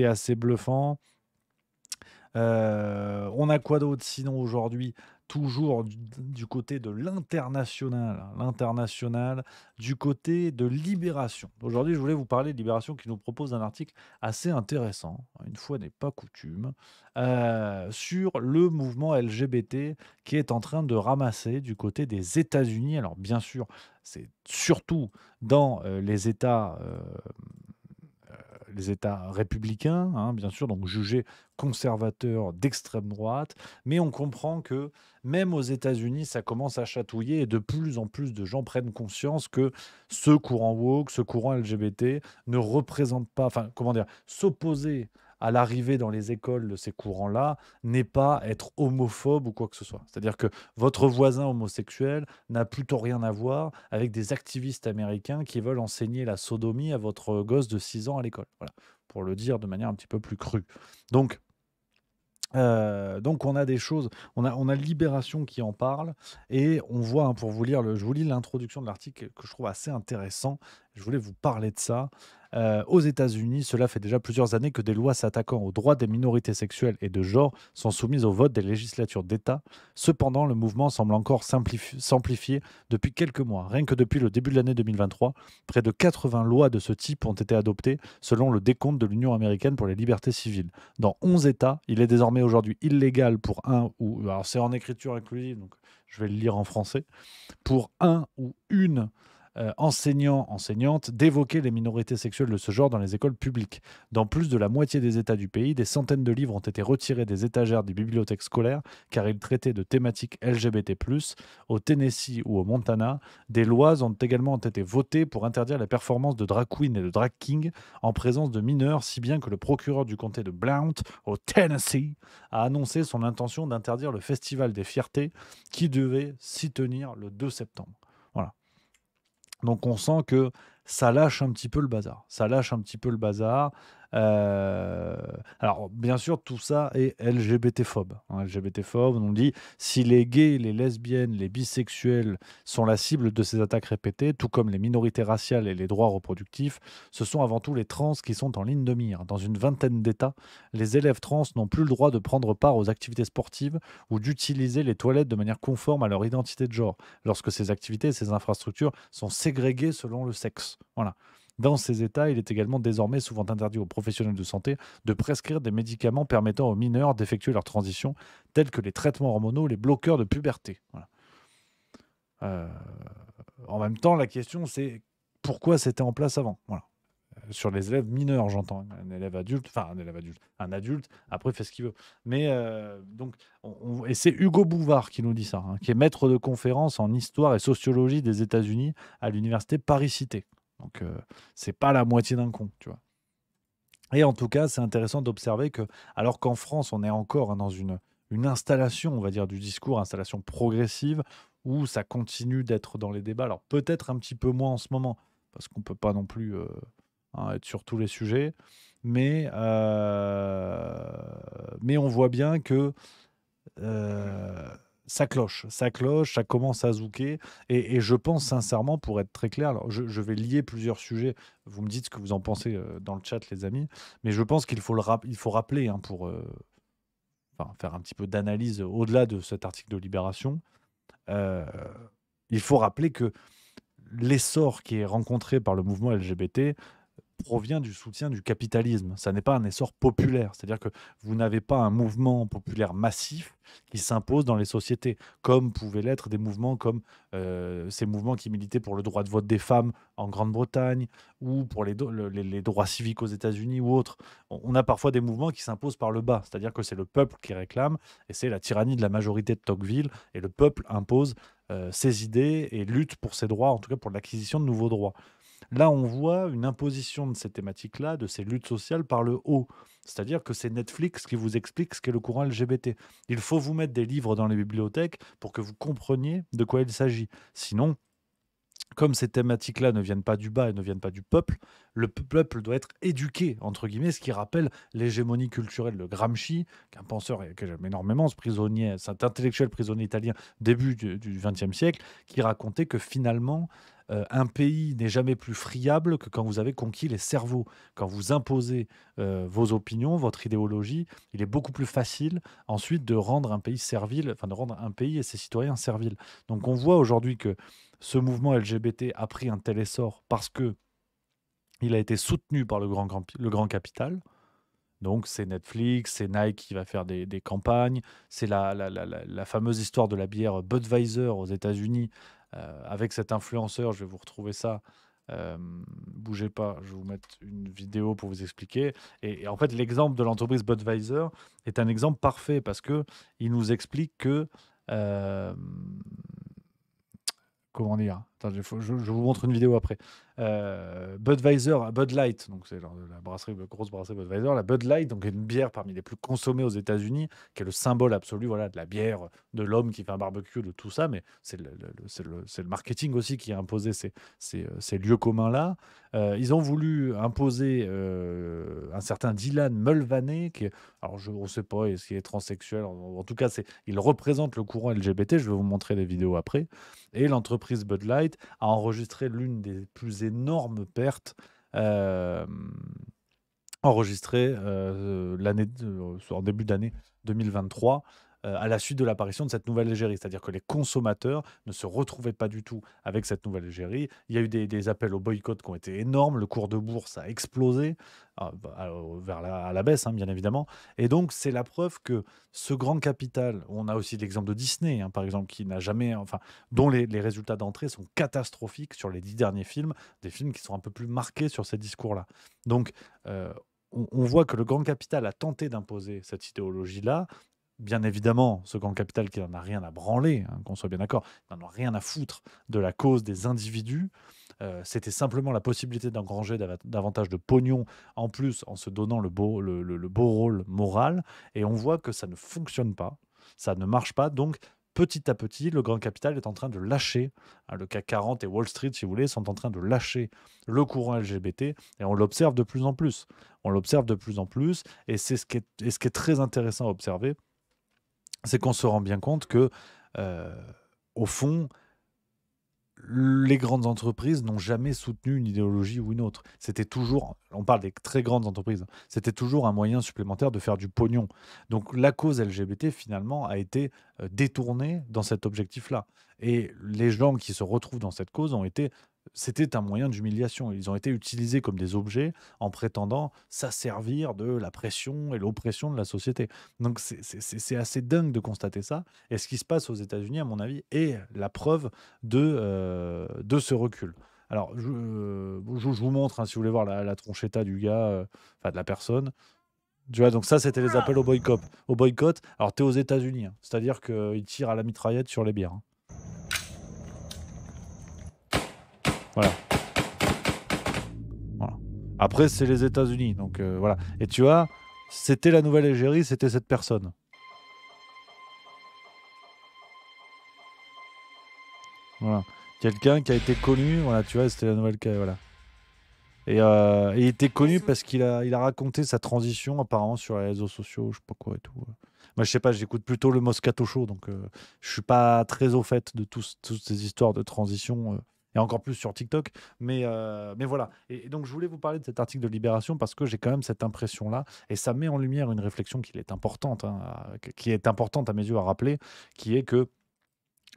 assez bluffant. Euh, on a quoi d'autre sinon aujourd'hui toujours du côté de l'international, hein, l'international, du côté de Libération. Aujourd'hui, je voulais vous parler de Libération qui nous propose un article assez intéressant, hein, une fois n'est pas coutume, euh, sur le mouvement LGBT qui est en train de ramasser du côté des États-Unis. Alors bien sûr, c'est surtout dans euh, les États euh, les États républicains, hein, bien sûr, donc jugés conservateurs d'extrême droite, mais on comprend que même aux États-Unis, ça commence à chatouiller et de plus en plus de gens prennent conscience que ce courant woke, ce courant LGBT ne représente pas, enfin, comment dire, s'opposer à l'arrivée dans les écoles de ces courants-là n'est pas être homophobe ou quoi que ce soit. C'est-à-dire que votre voisin homosexuel n'a plutôt rien à voir avec des activistes américains qui veulent enseigner la sodomie à votre gosse de 6 ans à l'école. Voilà, pour le dire de manière un petit peu plus crue. Donc, euh, donc on a des choses, on a, on a Libération qui en parle et on voit, hein, pour vous lire, le, je vous lis l'introduction de l'article que je trouve assez intéressant je voulais vous parler de ça. Euh, aux États-Unis, cela fait déjà plusieurs années que des lois s'attaquant aux droits des minorités sexuelles et de genre sont soumises au vote des législatures d'État. Cependant, le mouvement semble encore s'amplifier depuis quelques mois. Rien que depuis le début de l'année 2023, près de 80 lois de ce type ont été adoptées selon le décompte de l'Union américaine pour les libertés civiles. Dans 11 États, il est désormais aujourd'hui illégal pour un ou... Alors c'est en écriture inclusive, donc je vais le lire en français. Pour un ou une euh, enseignants, enseignantes, d'évoquer les minorités sexuelles de ce genre dans les écoles publiques. Dans plus de la moitié des États du pays, des centaines de livres ont été retirés des étagères des bibliothèques scolaires car ils traitaient de thématiques LGBT. Au Tennessee ou au Montana, des lois ont également été votées pour interdire les performances de drag queen et de drag king en présence de mineurs, si bien que le procureur du comté de Blount, au Tennessee, a annoncé son intention d'interdire le festival des fiertés qui devait s'y tenir le 2 septembre. Donc on sent que ça lâche un petit peu le bazar. Ça lâche un petit peu le bazar. Euh, alors, bien sûr, tout ça est LGBTphobe. Hein, LGBTphobe, on dit si les gays, les lesbiennes, les bisexuels sont la cible de ces attaques répétées, tout comme les minorités raciales et les droits reproductifs, ce sont avant tout les trans qui sont en ligne de mire. Dans une vingtaine d'États, les élèves trans n'ont plus le droit de prendre part aux activités sportives ou d'utiliser les toilettes de manière conforme à leur identité de genre, lorsque ces activités et ces infrastructures sont ségrégées selon le sexe. Voilà. Dans ces États, il est également désormais souvent interdit aux professionnels de santé de prescrire des médicaments permettant aux mineurs d'effectuer leur transition, tels que les traitements hormonaux, les bloqueurs de puberté. Euh, en même temps, la question, c'est pourquoi c'était en place avant voilà. Euh, sur les élèves mineurs, j'entends. Un élève adulte, enfin un élève adulte, un adulte, après fait ce qu'il veut. Mais euh, donc, et c'est Hugo Bouvard qui nous dit ça, hein, qui est maître de conférence en histoire et sociologie des États-Unis à l'université Paris-Cité. Donc, euh, c'est pas la moitié d'un con, tu vois. Et en tout cas, c'est intéressant d'observer que, alors qu'en France, on est encore hein, dans une, installation, on va dire, du discours, installation progressive, où ça continue d'être dans les débats. Alors, peut-être un petit peu moins en ce moment, parce qu'on ne peut pas non plus euh, hein, être sur tous les sujets, mais, euh, mais on voit bien que ça cloche, ça cloche, ça commence à zouker. Et, je pense sincèrement, pour être très clair, je, vais lier plusieurs sujets. Vous me dites ce que vous en pensez euh, dans le chat, les amis. Mais je pense qu'il faut, le il faut rappeler hein, pour euh, faire un petit peu d'analyse au-delà de cet article de Libération. Euh, il faut rappeler que l'essor qui est rencontré par le mouvement LGBT provient du soutien du capitalisme. Ça n'est pas un essor populaire. C'est-à-dire que vous n'avez pas un mouvement populaire massif qui s'impose dans les sociétés, comme pouvaient l'être des mouvements comme euh, ces mouvements qui militaient pour le droit de vote des femmes en Grande-Bretagne ou pour les, droits civiques aux États-Unis ou autres. On a parfois des mouvements qui s'imposent par le bas. C'est-à-dire que c'est le peuple qui réclame et c'est la tyrannie de la majorité de Tocqueville et le peuple impose euh, ses idées et lutte pour ses droits, en tout cas pour l'acquisition de nouveaux droits. Là, on voit une imposition de ces thématiques-là, de ces luttes sociales par le haut. C'est-à-dire que c'est Netflix qui vous explique ce qu'est le courant LGBT. Il faut vous mettre des livres dans les bibliothèques pour que vous compreniez de quoi il s'agit. Sinon, comme ces thématiques-là ne viennent pas du bas et ne viennent pas du peuple, le peuple doit être éduqué, entre guillemets, ce qui rappelle l'hégémonie culturelle de Gramsci, un penseur que j'aime énormément, ce prisonnier, cet intellectuel prisonnier italien début du XXe siècle, qui racontait que finalement, euh, un pays n'est jamais plus friable que quand vous avez conquis les cerveaux, quand vous imposez euh, vos opinions, votre idéologie. Il est beaucoup plus facile ensuite de rendre un pays servile, enfin de rendre un pays et ses citoyens serviles. Donc on voit aujourd'hui que ce mouvement LGBT a pris un tel essor parce que il a été soutenu par le grand, le grand capital. Donc c'est Netflix, c'est Nike qui va faire des, campagnes, c'est la, la, fameuse histoire de la bière Budweiser aux États-Unis euh, avec cet influenceur, je vais vous retrouver ça. Euh, bougez pas, je vais vous mettre une vidéo pour vous expliquer. Et, en fait, l'exemple de l'entreprise Budweiser est un exemple parfait parce que il nous explique que euh, comment dire Attends, je, vous montre une vidéo après. Euh, Budweiser, Bud Light, donc c'est la brasserie, la grosse brasserie Budweiser, la Bud Light, donc une bière parmi les plus consommées aux États-Unis, qui est le symbole absolu voilà, de la bière, de l'homme qui fait un barbecue, de tout ça, mais c'est le, marketing aussi qui a imposé ces, euh, lieux communs-là. Euh, ils ont voulu imposer un certain Dylan Mulvaney, qui, est, alors je, ne sais pas, est-ce qu'il est transsexuel, en, tout cas, il représente le courant LGBT, je vais vous montrer des vidéos après, et l'entreprise Bud Light a enregistré l'une des plus énormes pertes euh, enregistrées euh, l'année euh, en début d'année 2023. Euh, à la suite de l'apparition de cette nouvelle Algérie. C'est-à-dire que les consommateurs ne se retrouvaient pas du tout avec cette nouvelle Algérie. Il y a eu des, appels au boycott qui ont été énormes. Le cours de bourse a explosé ah, bah, vers la, baisse, hein, bien évidemment. Et donc, c'est la preuve que ce grand capital, on a aussi l'exemple de Disney, hein, par exemple, qui n'a jamais, enfin, dont les, résultats d'entrée sont catastrophiques sur les dix derniers films, des films qui sont un peu plus marqués sur ces discours-là. Donc, euh, on, voit que le grand capital a tenté d'imposer cette idéologie-là bien évidemment, ce grand capital qui n'en a rien à branler, hein, qu'on soit bien d'accord, n'en a rien à foutre de la cause des individus. Euh, c'était simplement la possibilité d'engranger davantage de pognon en plus en se donnant le beau, le, beau rôle moral. Et on voit que ça ne fonctionne pas, ça ne marche pas. Donc, petit à petit, le grand capital est en train de lâcher. Hein, le CAC 40 et Wall Street, si vous voulez, sont en train de lâcher le courant LGBT et on l'observe de plus en plus. On l'observe de plus en plus et c'est ce, ce qui est très intéressant à observer c'est qu'on se rend bien compte que, euh, au fond, les grandes entreprises n'ont jamais soutenu une idéologie ou une autre. C'était toujours, on parle des très grandes entreprises, c'était toujours un moyen supplémentaire de faire du pognon. Donc la cause LGBT, finalement, a été euh, détournée dans cet objectif-là. Et les gens qui se retrouvent dans cette cause ont été c'était un moyen d'humiliation. Ils ont été utilisés comme des objets en prétendant s'asservir de la pression et l'oppression de la société. Donc c'est assez dingue de constater ça. Et ce qui se passe aux États-Unis, à mon avis, est la preuve de, euh, de ce recul. Alors, je, euh, vous montre, hein, si vous voulez voir la, tronchetta du gars, euh, enfin de la personne, tu vois, donc ça, c'était les ah. appels au boycott. Au boycott, alors t'es aux États-Unis, hein. c'est-à-dire qu'ils tirent à la mitraillette sur les bières. Hein. Voilà. Après, c'est les États-Unis, donc euh, voilà. Et tu vois, c'était la Nouvelle-Algérie, c'était cette personne. Voilà. Quelqu'un qui a été connu, voilà, tu vois, c'était la nouvelle. Voilà. Euh, et, il était connu parce qu'il a, il a raconté sa transition apparemment sur les réseaux sociaux, je sais pas quoi et tout. Moi, je sais pas, j'écoute plutôt le Moscato Show, donc euh, je suis pas très au fait de toutes ces histoires de transition et encore plus sur TikTok. Mais, euh, mais voilà. Et, donc, je voulais vous parler de cet article de Libération parce que j'ai quand même cette impression-là, et ça met en lumière une réflexion qui est importante, hein, qui est importante à mes yeux à rappeler, qui est que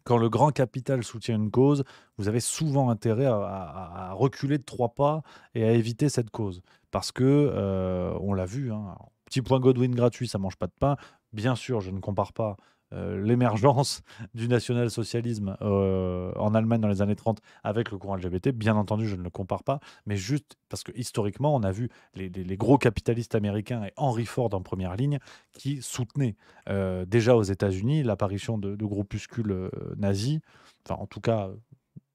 quand le grand capital soutient une cause, vous avez souvent intérêt à, reculer de trois pas et à éviter cette cause. Parce que, euh, on l'a vu, hein, petit point Godwin gratuit, ça mange pas de pain. Bien sûr, je ne compare pas euh, l'émergence <laughs> du national-socialisme euh, en Allemagne dans les années 30 avec le courant LGBT. Bien entendu, je ne le compare pas, mais juste parce que historiquement, on a vu les, gros capitalistes américains et Henry Ford en première ligne qui soutenaient euh, déjà aux États-Unis l'apparition de, groupuscules nazis, enfin en tout cas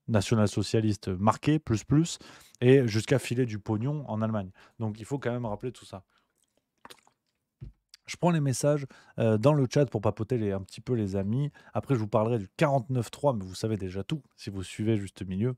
national socialistes marqués, plus plus, et jusqu'à filer du pognon en Allemagne. Donc il faut quand même rappeler tout ça. Je prends les messages euh, dans le chat pour papoter les, un petit peu les amis. Après, je vous parlerai du 49.3, mais vous savez déjà tout si vous suivez juste milieu.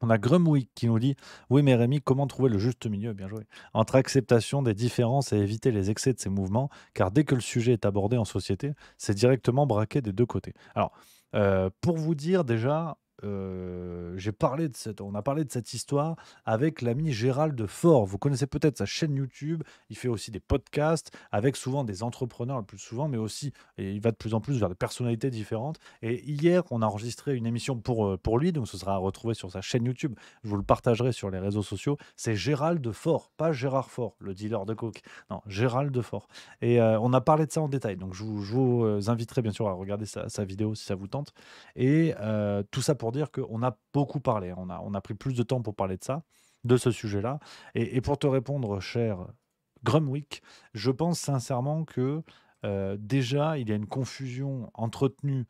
On a Grumwick qui nous dit Oui, mais Rémi, comment trouver le juste milieu Bien joué. Entre acceptation des différences et éviter les excès de ces mouvements, car dès que le sujet est abordé en société, c'est directement braqué des deux côtés. Alors, euh, pour vous dire déjà, euh, j'ai parlé de cette, on a parlé de cette histoire avec l'ami Gérald Fort. Vous connaissez peut-être sa chaîne YouTube. Il fait aussi des podcasts avec souvent des entrepreneurs le plus souvent, mais aussi et il va de plus en plus vers des personnalités différentes. Et hier, on a enregistré une émission pour, euh, pour lui, donc ce sera à retrouver sur sa chaîne YouTube. Je vous le partagerai sur les réseaux sociaux. C'est Gérald Fort, pas Gérard Fort, le dealer de coke. Non, Gérald Fort. Et euh, on a parlé de ça en détail. Donc je vous, vous inviterai bien sûr à regarder sa, vidéo si ça vous tente. Et tout ça pour dire qu'on a beaucoup parlé, on a, on a pris plus de temps pour parler de ça, de ce sujet-là. Et, pour te répondre, cher Grumwick, je pense sincèrement que euh, déjà, il y a une confusion entretenue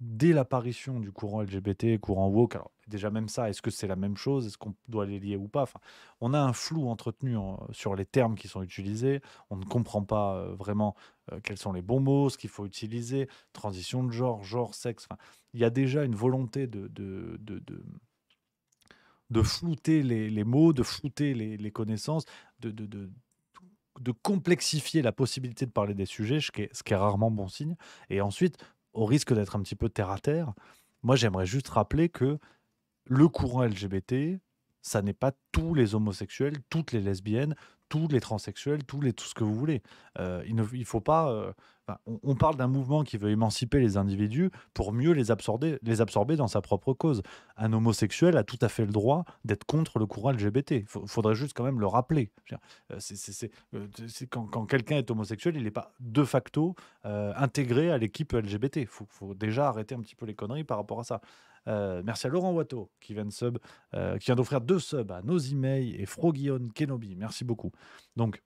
dès l'apparition du courant LGBT, courant woke, alors déjà même ça, est-ce que c'est la même chose Est-ce qu'on doit les lier ou pas enfin, On a un flou entretenu sur les termes qui sont utilisés, on ne comprend pas euh, vraiment euh, quels sont les bons mots, ce qu'il faut utiliser, transition de genre, genre, sexe. Enfin, il y a déjà une volonté de, de, de, de flouter les, mots, de flouter les, connaissances, de, de, complexifier la possibilité de parler des sujets, ce qui est, ce qui est rarement bon signe. Et ensuite, au risque d'être un petit peu terre à terre, moi j'aimerais juste rappeler que le courant LGBT, ça n'est pas tous les homosexuels, toutes les lesbiennes, tous les transsexuels, tous les tout ce que vous voulez. Euh, il ne il faut pas euh, bah, on, parle d'un mouvement qui veut émanciper les individus pour mieux les absorber, les absorber dans sa propre cause. Un homosexuel a tout à fait le droit d'être contre le courant LGBT. Il faudrait juste quand même le rappeler. Euh, euh, quand, quelqu'un est homosexuel, il n'est pas de facto euh, intégré à l'équipe LGBT. Il faut, déjà arrêter un petit peu les conneries par rapport à ça. merci à Laurent Watteau qui vient, sub, qui vient d'offrir deux subs à nos emails et Frogion Kenobi. Merci beaucoup. Donc,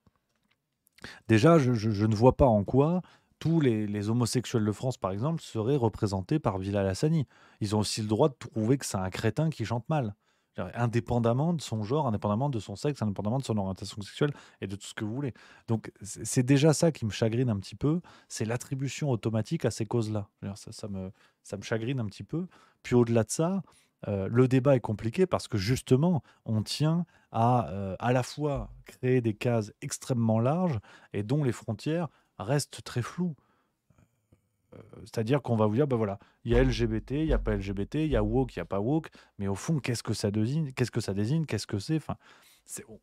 déjà, je ne vois pas en quoi tous les, homosexuels de France, par exemple, seraient représentés par Villa Lassani. Ils ont aussi le droit de trouver que c'est un crétin qui chante mal. Indépendamment de son genre, indépendamment de son sexe, indépendamment de son orientation sexuelle et de tout ce que vous voulez. Donc, c'est déjà ça qui me chagrine un petit peu. C'est l'attribution automatique à ces causes-là. Ça, me, chagrine un petit peu. Puis au-delà de ça, euh, le débat est compliqué parce que justement, on tient à euh, à la fois créer des cases extrêmement larges et dont les frontières reste très flou. Euh, c'est-à-dire qu'on va vous dire, ben voilà, il y a LGBT, il n'y a pas LGBT, il y a woke, il n'y a pas woke, mais au fond, qu'est-ce que ça désigne Qu'est-ce que ça désigne Qu'est-ce que c'est enfin,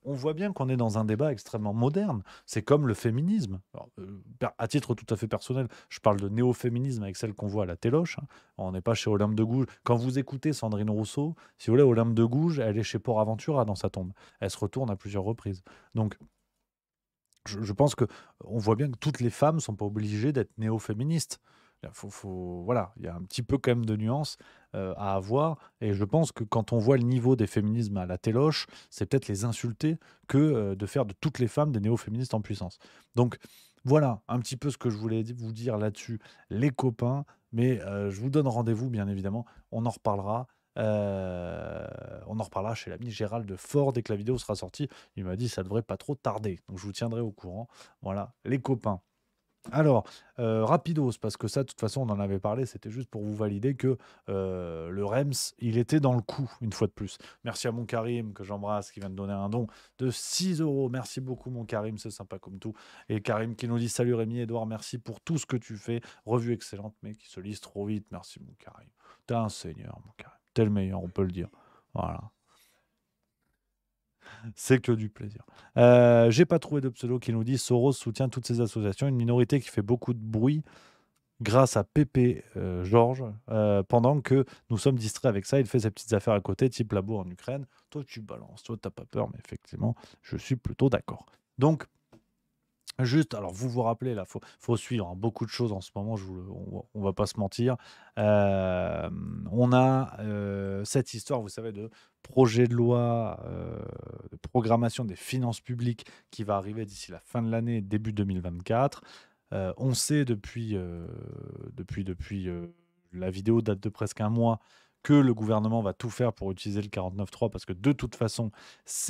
on voit bien qu'on est dans un débat extrêmement moderne. C'est comme le féminisme. Euh, à titre tout à fait personnel, je parle de néo-féminisme avec celle qu'on voit à la Téloche. Hein. On n'est pas chez Olympe de Gouges. Quand vous écoutez Sandrine Rousseau, si vous voulez, Olympe de Gouges, elle est chez Port Aventura dans sa tombe. Elle se retourne à plusieurs reprises. Donc, je, pense que on voit bien que toutes les femmes sont pas obligées d'être néo-féministes. Faut, voilà, il y a un petit peu quand même de nuances euh, à avoir. Et je pense que quand on voit le niveau des féminismes à la téloche, c'est peut-être les insulter que euh, de faire de toutes les femmes des néo-féministes en puissance. Donc voilà un petit peu ce que je voulais vous dire là-dessus, les copains. Mais euh, je vous donne rendez-vous, bien évidemment. On en reparlera. Euh, on en reparlera chez l'ami Gérald Ford dès que la vidéo sera sortie. Il m'a dit ça devrait pas trop tarder. Donc je vous tiendrai au courant. Voilà, les copains. Alors, euh, rapidos, parce que ça, de toute façon, on en avait parlé, c'était juste pour vous valider que euh, le REMS, il était dans le coup, une fois de plus. Merci à mon Karim, que j'embrasse, qui vient de donner un don de 6 euros. Merci beaucoup, mon Karim, c'est sympa comme tout. Et Karim qui nous dit Salut Rémi, Edouard, merci pour tout ce que tu fais. Revue excellente, mais qui se lise trop vite. Merci, mon Karim. T'es un seigneur, mon Karim. Tel meilleur, on peut le dire. Voilà. C'est que du plaisir. Euh, j'ai pas trouvé de pseudo qui nous dit Soros soutient toutes ces associations, une minorité qui fait beaucoup de bruit grâce à Pépé euh, Georges, euh, pendant que nous sommes distraits avec ça. Il fait ses petites affaires à côté, type labo en Ukraine. Toi, tu balances, toi, t'as pas peur, mais effectivement, je suis plutôt d'accord. Donc, Juste, alors vous vous rappelez, là, faut, suivre hein, beaucoup de choses en ce moment, je vous on, ne va pas se mentir. on a cette histoire, vous savez, de projet de loi de programmation des finances publiques qui va arriver d'ici la fin de l'année, début 2024. on sait depuis, depuis, depuis la vidéo date de presque un mois que le gouvernement va tout faire pour utiliser le 49.3 parce que de toute façon,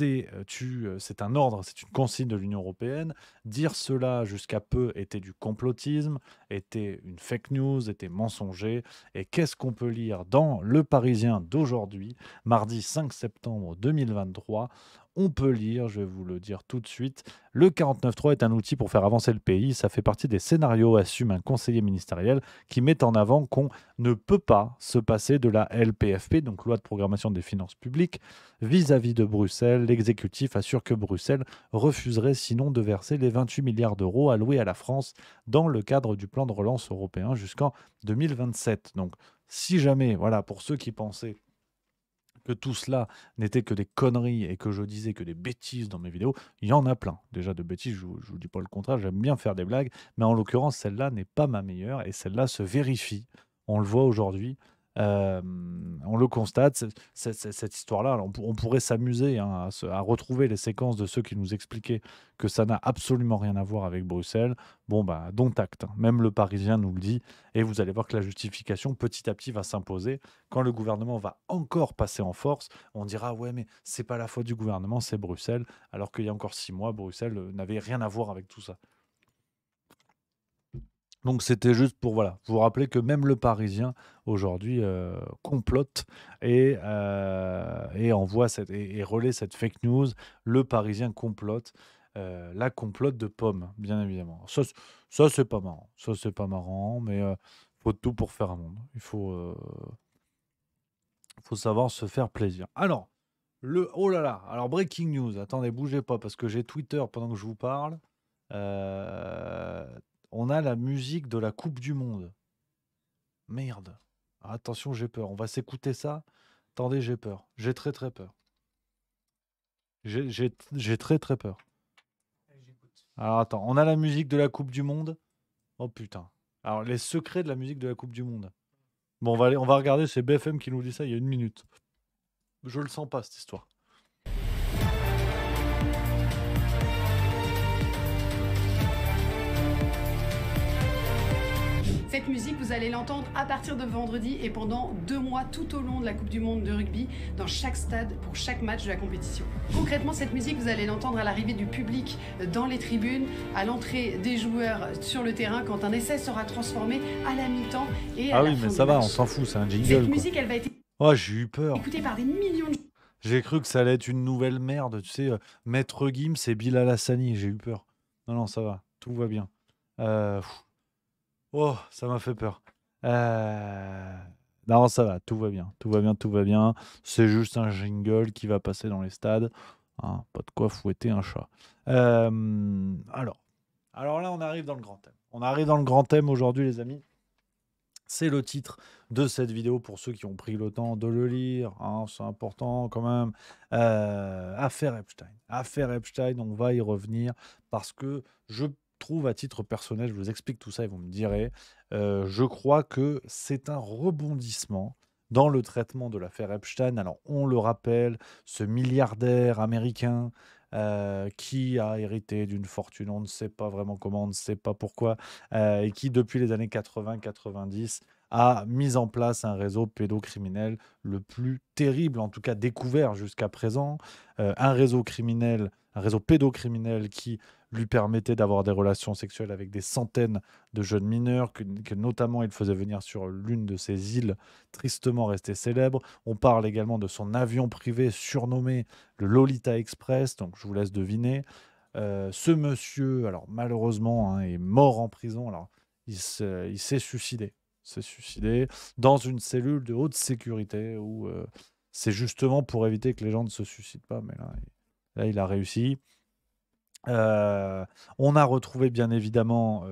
euh, euh, c'est un ordre, c'est une consigne de l'Union européenne. Dire cela jusqu'à peu était du complotisme, était une fake news, était mensonger. Et qu'est-ce qu'on peut lire dans Le Parisien d'aujourd'hui, mardi 5 septembre 2023 on peut lire, je vais vous le dire tout de suite. Le 49.3 est un outil pour faire avancer le pays. Ça fait partie des scénarios, assume un conseiller ministériel, qui met en avant qu'on ne peut pas se passer de la LPFP, donc loi de programmation des finances publiques, vis-à-vis de Bruxelles. L'exécutif assure que Bruxelles refuserait sinon de verser les 28 milliards d'euros alloués à la France dans le cadre du plan de relance européen jusqu'en 2027. Donc si jamais, voilà, pour ceux qui pensaient que tout cela n'était que des conneries et que je disais que des bêtises dans mes vidéos, il y en a plein. Déjà de bêtises, je ne vous dis pas le contraire, j'aime bien faire des blagues, mais en l'occurrence, celle-là n'est pas ma meilleure et celle-là se vérifie. On le voit aujourd'hui euh, on le constate, cette histoire-là, on, pourrait s'amuser hein, à, retrouver les séquences de ceux qui nous expliquaient que ça n'a absolument rien à voir avec Bruxelles. Bon, bah, dont acte. Hein. Même le Parisien nous le dit. Et vous allez voir que la justification, petit à petit, va s'imposer. Quand le gouvernement va encore passer en force, on dira Ouais, mais c'est pas la faute du gouvernement, c'est Bruxelles. Alors qu'il y a encore six mois, Bruxelles euh, n'avait rien à voir avec tout ça. Donc c'était juste pour voilà, vous rappeler que même le Parisien aujourd'hui euh, complote euh, et, envoie cette, et, relaie cette fake news. Le Parisien complote. Euh, la complote de pommes, bien évidemment. Ça, c'est pas marrant. Ça, c'est pas marrant, mais faut tout pour faire un monde. Il faut, faut savoir se faire plaisir. Alors, le. Oh là là Alors, breaking news. Attendez, bougez pas parce que j'ai Twitter pendant que je vous parle. Euh, on a la musique de la Coupe du Monde. Merde. Attention, j'ai peur. On va s'écouter ça. Attendez, j'ai peur. J'ai très très peur. J'ai très très peur. Alors attends, on a la musique de la Coupe du Monde. Oh putain. Alors les secrets de la musique de la Coupe du Monde. Bon, on va, on va regarder, c'est BFM qui nous dit ça il y a une minute. Je le sens pas cette histoire. musique, vous allez l'entendre à partir de vendredi et pendant deux mois tout au long de la Coupe du Monde de rugby, dans chaque stade, pour chaque match de la compétition. Concrètement, cette musique, vous allez l'entendre à l'arrivée du public dans les tribunes, à l'entrée des joueurs sur le terrain, quand un essai sera transformé à la mi-temps et à Ah oui, mais ça va, on s'en fout, c'est un jingle. Cette musique, elle va être oh, j'ai eu peur. par des millions de j'ai cru que ça allait être une nouvelle merde, tu sais, euh, Maître Gims et Bilal Hassani, j'ai eu peur. Non, non, ça va, tout va bien. Euh, Oh, ça m'a fait peur. Euh, non, ça va, tout va bien, tout va bien, tout va bien. C'est juste un jingle qui va passer dans les stades. Hein, pas de quoi fouetter un chat. Euh, alors. alors là, on arrive dans le grand thème. On arrive dans le grand thème aujourd'hui, les amis. C'est le titre de cette vidéo pour ceux qui ont pris le temps de le lire. Hein, c'est important quand même. Euh, affaire Epstein. Affaire Epstein, on va y revenir parce que je trouve à titre personnel, je vous explique tout ça et vous me direz, euh, je crois que c'est un rebondissement dans le traitement de l'affaire Epstein. Alors on le rappelle, ce milliardaire américain euh, qui a hérité d'une fortune, on ne sait pas vraiment comment, on ne sait pas pourquoi, euh, et qui depuis les années 80-90 a mis en place un réseau pédocriminel le plus terrible, en tout cas découvert jusqu'à présent, un réseau criminel, un réseau pédocriminel qui lui permettait d'avoir des relations sexuelles avec des centaines de jeunes mineurs, que, notamment il faisait venir sur l'une de ces îles tristement restée célèbres On parle également de son avion privé surnommé le Lolita Express, donc je vous laisse deviner. Euh, ce monsieur, alors malheureusement, hein, est mort en prison. Alors, il s'est suicidé. S'est suicidé dans une cellule de haute sécurité où euh, c'est justement pour éviter que les gens ne se suicident pas. Mais là, là il a réussi on a retrouvé bien évidemment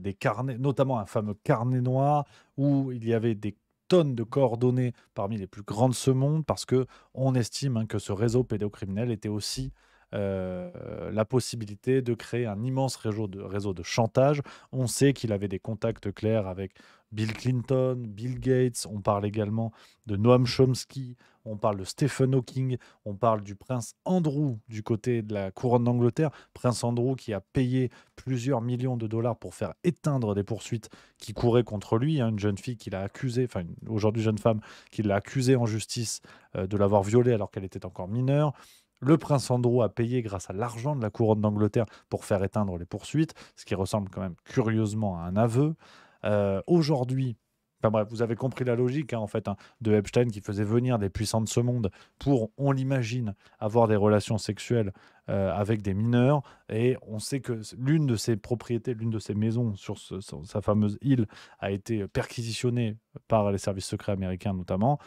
des carnets, notamment un fameux carnet noir où il y avait des tonnes de coordonnées parmi les plus grandes de ce monde parce que on estime hein, que ce réseau pédocriminel était aussi euh, la possibilité de créer un immense réseau de, chantage. On sait qu'il avait des contacts clairs avec Bill Clinton, Bill Gates, on parle également de Noam Chomsky, on parle de Stephen Hawking, on parle du prince Andrew du côté de la couronne d'Angleterre, prince Andrew qui a payé plusieurs millions de dollars pour faire éteindre des poursuites qui couraient contre lui, hein. une jeune fille qu'il a accusée, enfin aujourd'hui jeune femme, qui l'a accusée en justice euh, de l'avoir violée alors qu'elle était encore mineure. Le prince Andrew a payé grâce à l'argent de la couronne d'Angleterre pour faire éteindre les poursuites, ce qui ressemble quand même curieusement à un aveu. Euh, aujourd'hui, Enfin vous avez compris la logique hein, en fait hein, de Epstein qui faisait venir des puissants de ce monde pour, on l'imagine, avoir des relations sexuelles euh, avec des mineurs. Et on sait que l'une de ses propriétés, l'une de ses maisons sur sa fameuse île a été perquisitionnée par les services secrets américains notamment.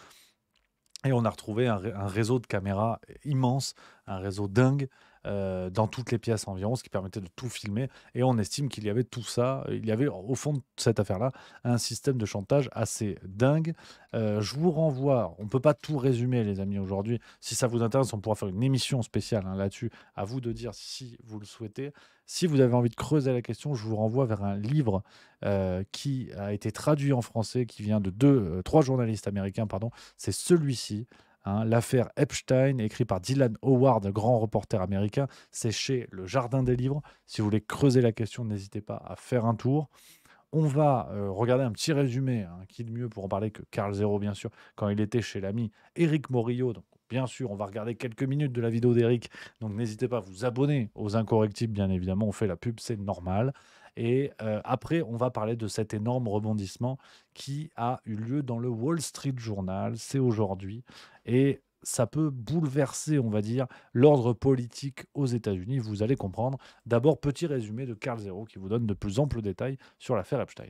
Et on a retrouvé un, réseau de caméras immense, un réseau dingue euh, dans toutes les pièces environ, ce qui permettait de tout filmer. Et on estime qu'il y avait tout ça, il y avait au fond de cette affaire-là un système de chantage assez dingue. Euh, je vous renvoie, on ne peut pas tout résumer les amis aujourd'hui. Si ça vous intéresse, on pourra faire une émission spéciale hein, là-dessus. À vous de dire si vous le souhaitez. Si vous avez envie de creuser la question, je vous renvoie vers un livre euh, qui a été traduit en français, qui vient de deux, trois journalistes américains, pardon. C'est celui-ci. Hein, l'affaire Epstein, écrit par Dylan Howard, grand reporter américain, c'est chez Le Jardin des Livres. Si vous voulez creuser la question, n'hésitez pas à faire un tour. On va euh, regarder un petit résumé, hein, qui de mieux pour en parler que Carl Zero, bien sûr, quand il était chez l'ami Eric Morillo. Donc, bien sûr, on va regarder quelques minutes de la vidéo d'Eric. Donc, n'hésitez pas à vous abonner aux Incorrectibles, bien évidemment. On fait la pub, c'est normal. Et euh, après, on va parler de cet énorme rebondissement qui a eu lieu dans le Wall Street Journal. C'est aujourd'hui. Et ça peut bouleverser, on va dire, l'ordre politique aux États-Unis. Vous allez comprendre. D'abord, petit résumé de Carl Zero qui vous donne de plus amples détails sur l'affaire Epstein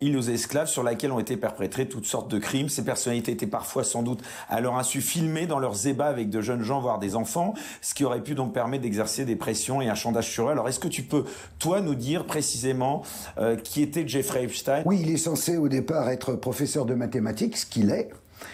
île aux esclaves sur laquelle ont été perpétrés toutes sortes de crimes. Ces personnalités étaient parfois sans doute à leur insu filmées dans leurs ébats avec de jeunes gens, voire des enfants, ce qui aurait pu donc permettre d'exercer des pressions et un chantage sur eux. Alors est-ce que tu peux, toi, nous dire précisément euh, qui était Jeffrey Epstein Oui, il est censé au départ être professeur de mathématiques, ce qu'il est.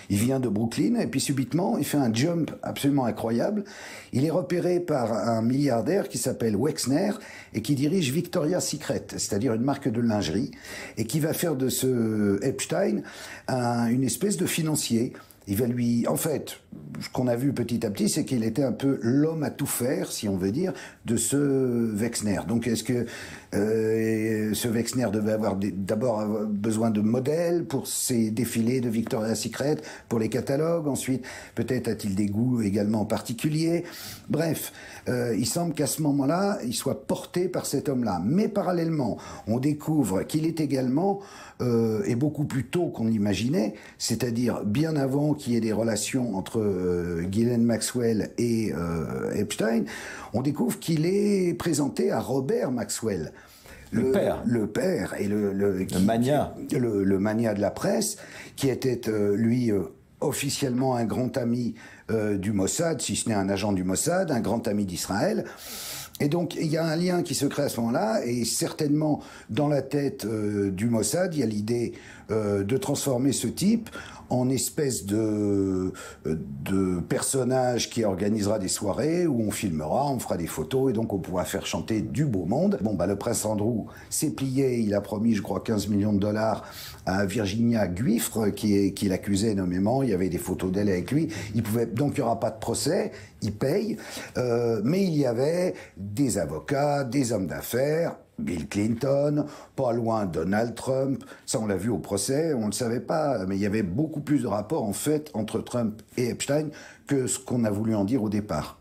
Il vient de Brooklyn et puis subitement, il fait un jump absolument incroyable. Il est repéré par un milliardaire qui s'appelle Wexner et qui dirige victoria Secret, c'est-à-dire une marque de lingerie, et qui va faire de ce Epstein une espèce de financier. Il va lui, en fait, ce qu'on a vu petit à petit, c'est qu'il était un peu l'homme à tout faire, si on veut dire, de ce Wexner. Donc, est-ce que euh, ce Wexner devait avoir d'abord besoin de modèles pour ses défilés de Victoria's Secret, pour les catalogues. Ensuite, peut-être a-t-il des goûts également particuliers. Bref, euh, il semble qu'à ce moment-là, il soit porté par cet homme-là. Mais parallèlement, on découvre qu'il est également, euh, et beaucoup plus tôt qu'on imaginait, c'est-à-dire bien avant qu'il y ait des relations entre euh, Ghislaine Maxwell et euh, Epstein, on découvre qu'il est présenté à Robert Maxwell. Le, père. Le père et le... Le, mania. Le, mania de la presse, qui était, euh, lui, euh, officiellement un grand ami euh, du Mossad, si ce n'est un agent du Mossad, un grand ami d'Israël. Et donc il y a un lien qui se crée à ce moment-là, et certainement dans la tête du Mossad, il y a l'idée de transformer ce type en espèce de, de personnage qui organisera des soirées où on filmera, on fera des photos et donc on pourra faire chanter du beau monde. Bon, bah, le prince Andrew s'est plié, il a promis, je crois, 15 millions de dollars à Virginia Guifre qui, qui l'accusait énormément, Il y avait des photos d'elle avec lui. Il pouvait, donc il n'y aura pas de procès. Il paye, euh, mais il y avait des avocats, des hommes d'affaires, Bill Clinton, pas loin Donald Trump. Ça, on l'a vu au procès, on ne le savait pas, mais il y avait beaucoup plus de rapports en fait entre Trump et Epstein que ce qu'on a voulu en dire au départ.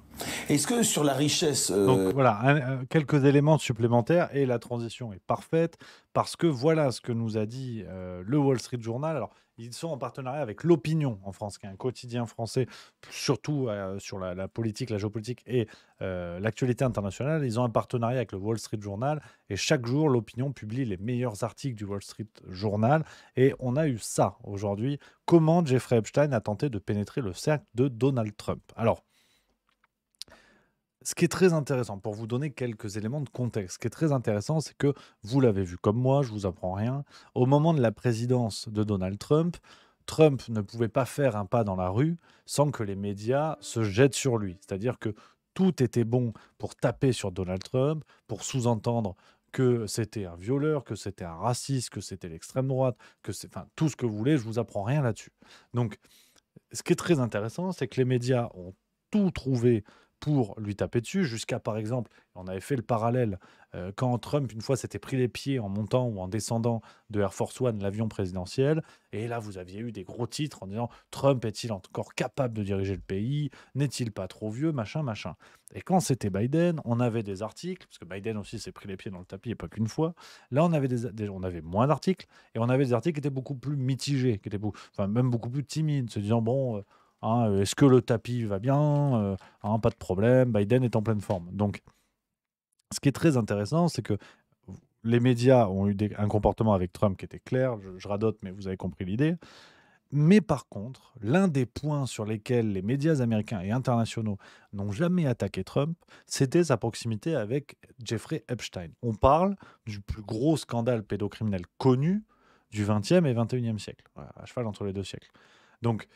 Est-ce que sur la richesse... Euh, voilà, euh, quelques éléments supplémentaires et la transition est parfaite parce que voilà ce que nous a dit euh, le Wall Street Journal. Alors, ils sont en partenariat avec L'Opinion en France, qui est un quotidien français, surtout sur la, politique, la géopolitique et l'actualité internationale. Ils ont un partenariat avec le Wall Street Journal et chaque jour, L'Opinion publie les meilleurs articles du Wall Street Journal. Et on a eu ça aujourd'hui. Comment Jeffrey Epstein a tenté de pénétrer le cercle de Donald Trump Alors, ce qui est très intéressant, pour vous donner quelques éléments de contexte, ce qui est très intéressant, c'est que vous l'avez vu comme moi, je vous apprends rien. Au moment de la présidence de Donald Trump, Trump ne pouvait pas faire un pas dans la rue sans que les médias se jettent sur lui. C'est-à-dire que tout était bon pour taper sur Donald Trump, pour sous-entendre que c'était un violeur, que c'était un raciste, que c'était l'extrême droite, que c'est enfin tout ce que vous voulez, je vous apprends rien là-dessus. Donc ce qui est très intéressant, c'est que les médias ont tout trouvé pour lui taper dessus, jusqu'à par exemple, on avait fait le parallèle, euh, quand Trump, une fois, s'était pris les pieds en montant ou en descendant de Air Force One, l'avion présidentiel, et là, vous aviez eu des gros titres en disant Trump est-il encore capable de diriger le pays N'est-il pas trop vieux Machin, machin. Et quand c'était Biden, on avait des articles, parce que Biden aussi s'est pris les pieds dans le tapis et pas qu'une fois. Là, on avait, des, on avait moins d'articles, et on avait des articles qui étaient beaucoup plus mitigés, qui étaient enfin, même beaucoup plus timides, se disant bon. Euh, Hein, euh, est-ce que le tapis va bien euh, hein, Pas de problème, Biden est en pleine forme. Donc, ce qui est très intéressant, c'est que les médias ont eu un comportement avec Trump qui était clair, je, radote, mais vous avez compris l'idée. Mais par contre, l'un des points sur lesquels les médias américains et internationaux n'ont jamais attaqué Trump, c'était sa proximité avec Jeffrey Epstein. On parle du plus gros scandale pédocriminel connu du 20e et 21e siècle, à cheval entre les deux siècles. Donc,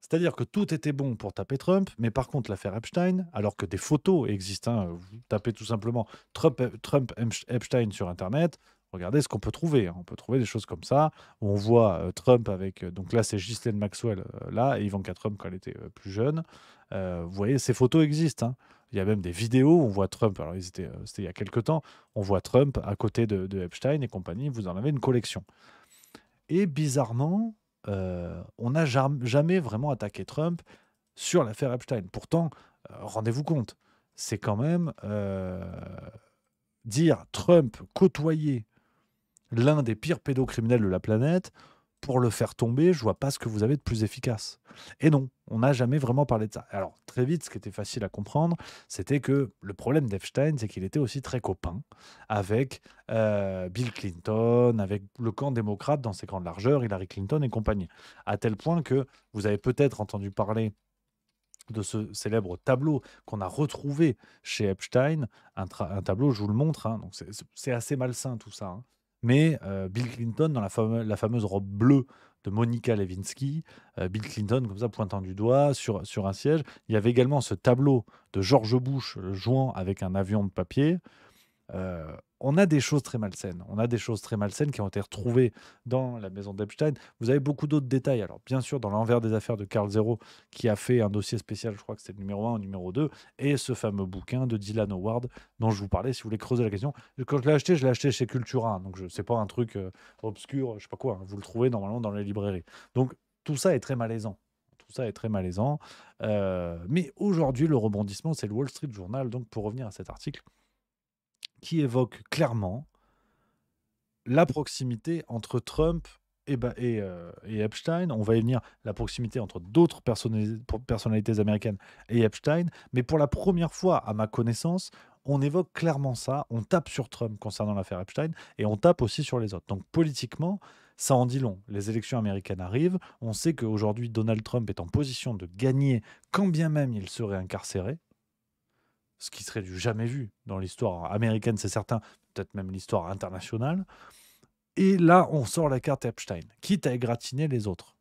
c'est-à-dire que tout était bon pour taper Trump, mais par contre, l'affaire Epstein, alors que des photos existent, hein, vous tapez tout simplement Trump, euh, Trump Epstein sur Internet, regardez ce qu'on peut trouver. Hein. On peut trouver des choses comme ça, où on voit euh, Trump avec. Euh, donc là, c'est Ghislaine Maxwell, là, et Ivanka Trump quand elle était plus jeune. vous voyez, ces photos existent. Hein. Il y a même des vidéos où on voit Trump. Alors, c'était il y a quelques temps. On voit Trump à côté de, de Epstein et compagnie. Vous en avez une collection. Et bizarrement, euh, on n'a jamais vraiment attaqué Trump sur l'affaire Epstein. Pourtant, euh, rendez-vous compte, c'est quand même euh, dire Trump côtoyer l'un des pires pédocriminels de la planète pour le faire tomber, je vois pas ce que vous avez de plus efficace. Et non, on n'a jamais vraiment parlé de ça. Alors, très vite, ce qui était facile à comprendre, c'était que le problème d'Epstein, c'est qu'il était aussi très copain avec euh, Bill Clinton, avec le camp démocrate dans ses grandes largeurs, Hillary Clinton et compagnie. À tel point que vous avez peut-être entendu parler de ce célèbre tableau qu'on a retrouvé chez Epstein. Un, tableau, je vous le montre, hein, c'est assez malsain tout ça. Hein mais euh, Bill Clinton dans la, fameuse robe bleue de Monica Lewinsky, euh, Bill Clinton comme ça pointant du doigt sur, sur un siège. Il y avait également ce tableau de George Bush jouant avec un avion de papier. Euh, on a des choses très malsaines. On a des choses très malsaines qui ont été retrouvées dans la maison d'Epstein. Vous avez beaucoup d'autres détails. Alors, bien sûr, dans l'envers des affaires de Carl Zero, qui a fait un dossier spécial, je crois que c'est le numéro 1 ou numéro 2, et ce fameux bouquin de Dylan Howard dont je vous parlais, si vous voulez creuser la question. Quand je l'ai acheté, je l'ai acheté chez Cultura. Donc, je sais pas un truc euh, obscur, je sais pas quoi. Hein. Vous le trouvez normalement dans les librairies. Donc, tout ça est très malaisant tout ça est très malaisant. Euh, mais aujourd'hui, le rebondissement, c'est le Wall Street Journal. Donc, pour revenir à cet article, qui évoque clairement la proximité entre Trump euh, et, Epstein. On va y venir, la proximité entre d'autres personnalités américaines et Epstein. Mais pour la première fois, à ma connaissance, on évoque clairement ça. On tape sur Trump concernant l'affaire Epstein et on tape aussi sur les autres. Donc politiquement, ça en dit long. Les élections américaines arrivent. On sait qu'aujourd'hui, Donald Trump est en position de gagner, quand bien même il serait incarcéré ce qui serait du jamais vu dans l'histoire américaine, c'est certain, peut-être même l'histoire internationale. Et là, on sort la carte Epstein, quitte à égratiner les autres.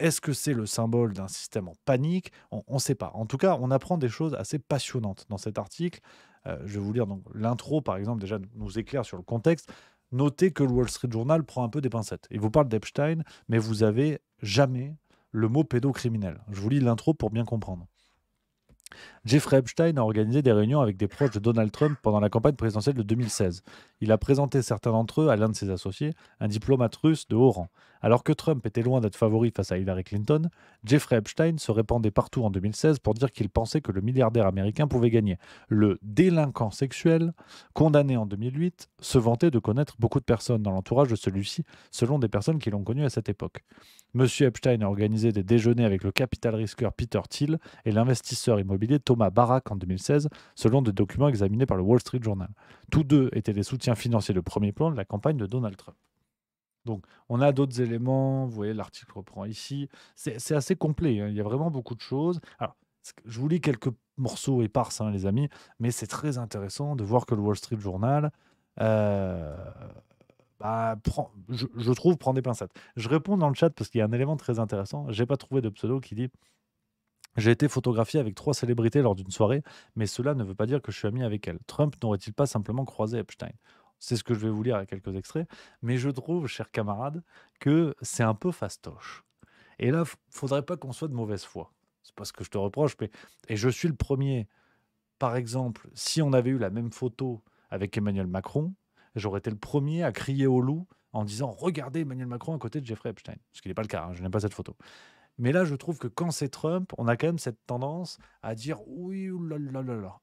Est-ce que c'est le symbole d'un système en panique On ne sait pas. En tout cas, on apprend des choses assez passionnantes dans cet article. Euh, je vais vous lire donc l'intro, par exemple, déjà nous éclaire sur le contexte. Notez que le Wall Street Journal prend un peu des pincettes. Il vous parle d'Epstein, mais vous avez jamais le mot pédocriminel. Je vous lis l'intro pour bien comprendre. Jeffrey Epstein a organisé des réunions avec des proches de Donald Trump pendant la campagne présidentielle de 2016. Il a présenté certains d'entre eux à l'un de ses associés, un diplomate russe de haut rang. Alors que Trump était loin d'être favori face à Hillary Clinton, Jeffrey Epstein se répandait partout en 2016 pour dire qu'il pensait que le milliardaire américain pouvait gagner. Le délinquant sexuel, condamné en 2008, se vantait de connaître beaucoup de personnes dans l'entourage de celui-ci, selon des personnes qui l'ont connu à cette époque. Monsieur Epstein a organisé des déjeuners avec le capital risqueur Peter Thiel et l'investisseur immobilier Thomas Barack en 2016, selon des documents examinés par le Wall Street Journal. Tous deux étaient des soutiens financiers de premier plan de la campagne de Donald Trump on a d'autres éléments. Vous voyez, l'article reprend ici. C'est assez complet. Hein. Il y a vraiment beaucoup de choses. Alors, je vous lis quelques morceaux épars, hein, les amis, mais c'est très intéressant de voir que le Wall Street Journal, euh, bah, je, trouve, prend des pincettes. Je réponds dans le chat parce qu'il y a un élément très intéressant. Je n'ai pas trouvé de pseudo qui dit j'ai été photographié avec trois célébrités lors d'une soirée, mais cela ne veut pas dire que je suis ami avec elles. Trump n'aurait-il pas simplement croisé Epstein c'est ce que je vais vous lire à quelques extraits. Mais je trouve, chers camarades, que c'est un peu fastoche. Et là, faudrait pas qu'on soit de mauvaise foi. C'est pas ce que je te reproche, mais et je suis le premier. Par exemple, si on avait eu la même photo avec Emmanuel Macron, j'aurais été le premier à crier au loup en disant Regardez Emmanuel Macron à côté de Jeffrey Epstein. Ce qui n'est pas le cas, hein, je n'ai pas cette photo. Mais là, je trouve que quand c'est Trump, on a quand même cette tendance à dire oui,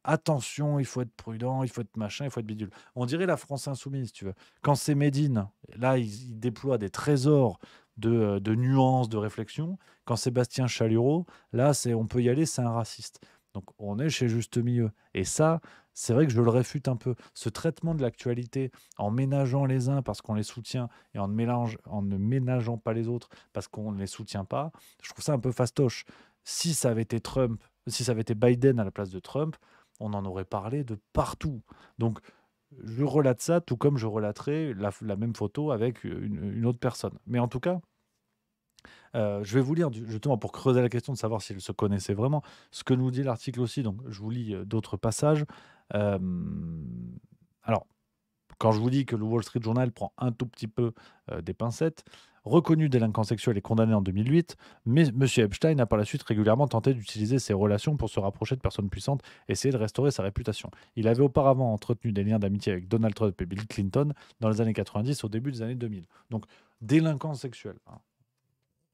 attention, il faut être prudent, il faut être machin, il faut être bidule. On dirait la France insoumise, tu veux. Quand c'est Médine, là, il, déploie des trésors euh, de, nuances, de réflexions. Quand Sébastien Bastien Chalureau, là, c'est on peut y aller, c'est un raciste. Donc on est chez juste milieu. Et ça, c'est vrai que je le réfute un peu. Ce traitement de l'actualité en ménageant les uns parce qu'on les soutient et en, mélange, en ne ménageant pas les autres parce qu'on ne les soutient pas, je trouve ça un peu fastoche. Si ça avait été Trump, si ça avait été Biden à la place de Trump, on en aurait parlé de partout. Donc je relate ça tout comme je relaterais la, même photo avec une autre personne. Mais en tout cas, euh, je vais vous lire, justement, pour creuser la question de savoir s'ils se connaissaient vraiment, ce que nous dit l'article aussi. Donc, je vous lis euh, d'autres passages. Euh, alors, quand je vous dis que le Wall Street Journal prend un tout petit peu des pincettes, reconnu délinquant sexuel et condamné en 2008, mais M. Epstein a par la suite régulièrement tenté d'utiliser ses relations pour se rapprocher de personnes puissantes et essayer de restaurer sa réputation. Il avait auparavant entretenu des liens d'amitié avec Donald Trump et Bill Clinton dans les années 90 au début des années 2000. Donc, délinquant sexuel. Hein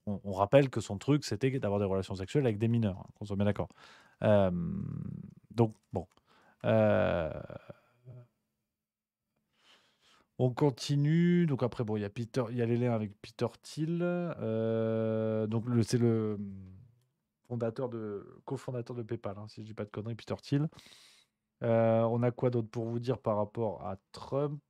on, rappelle que son truc, c'était d'avoir des relations sexuelles avec des mineurs, On hein, qu'on se met d'accord. donc, bon. Euh, on continue. Donc, après, bon, il y a Peter, y a les liens avec Peter Thiel. Euh, donc, c'est le hmm, fondateur de, cofondateur de PayPal, hein, si je ne dis pas de conneries, Peter Thiel. Euh, on a quoi d'autre pour vous dire par rapport à Trump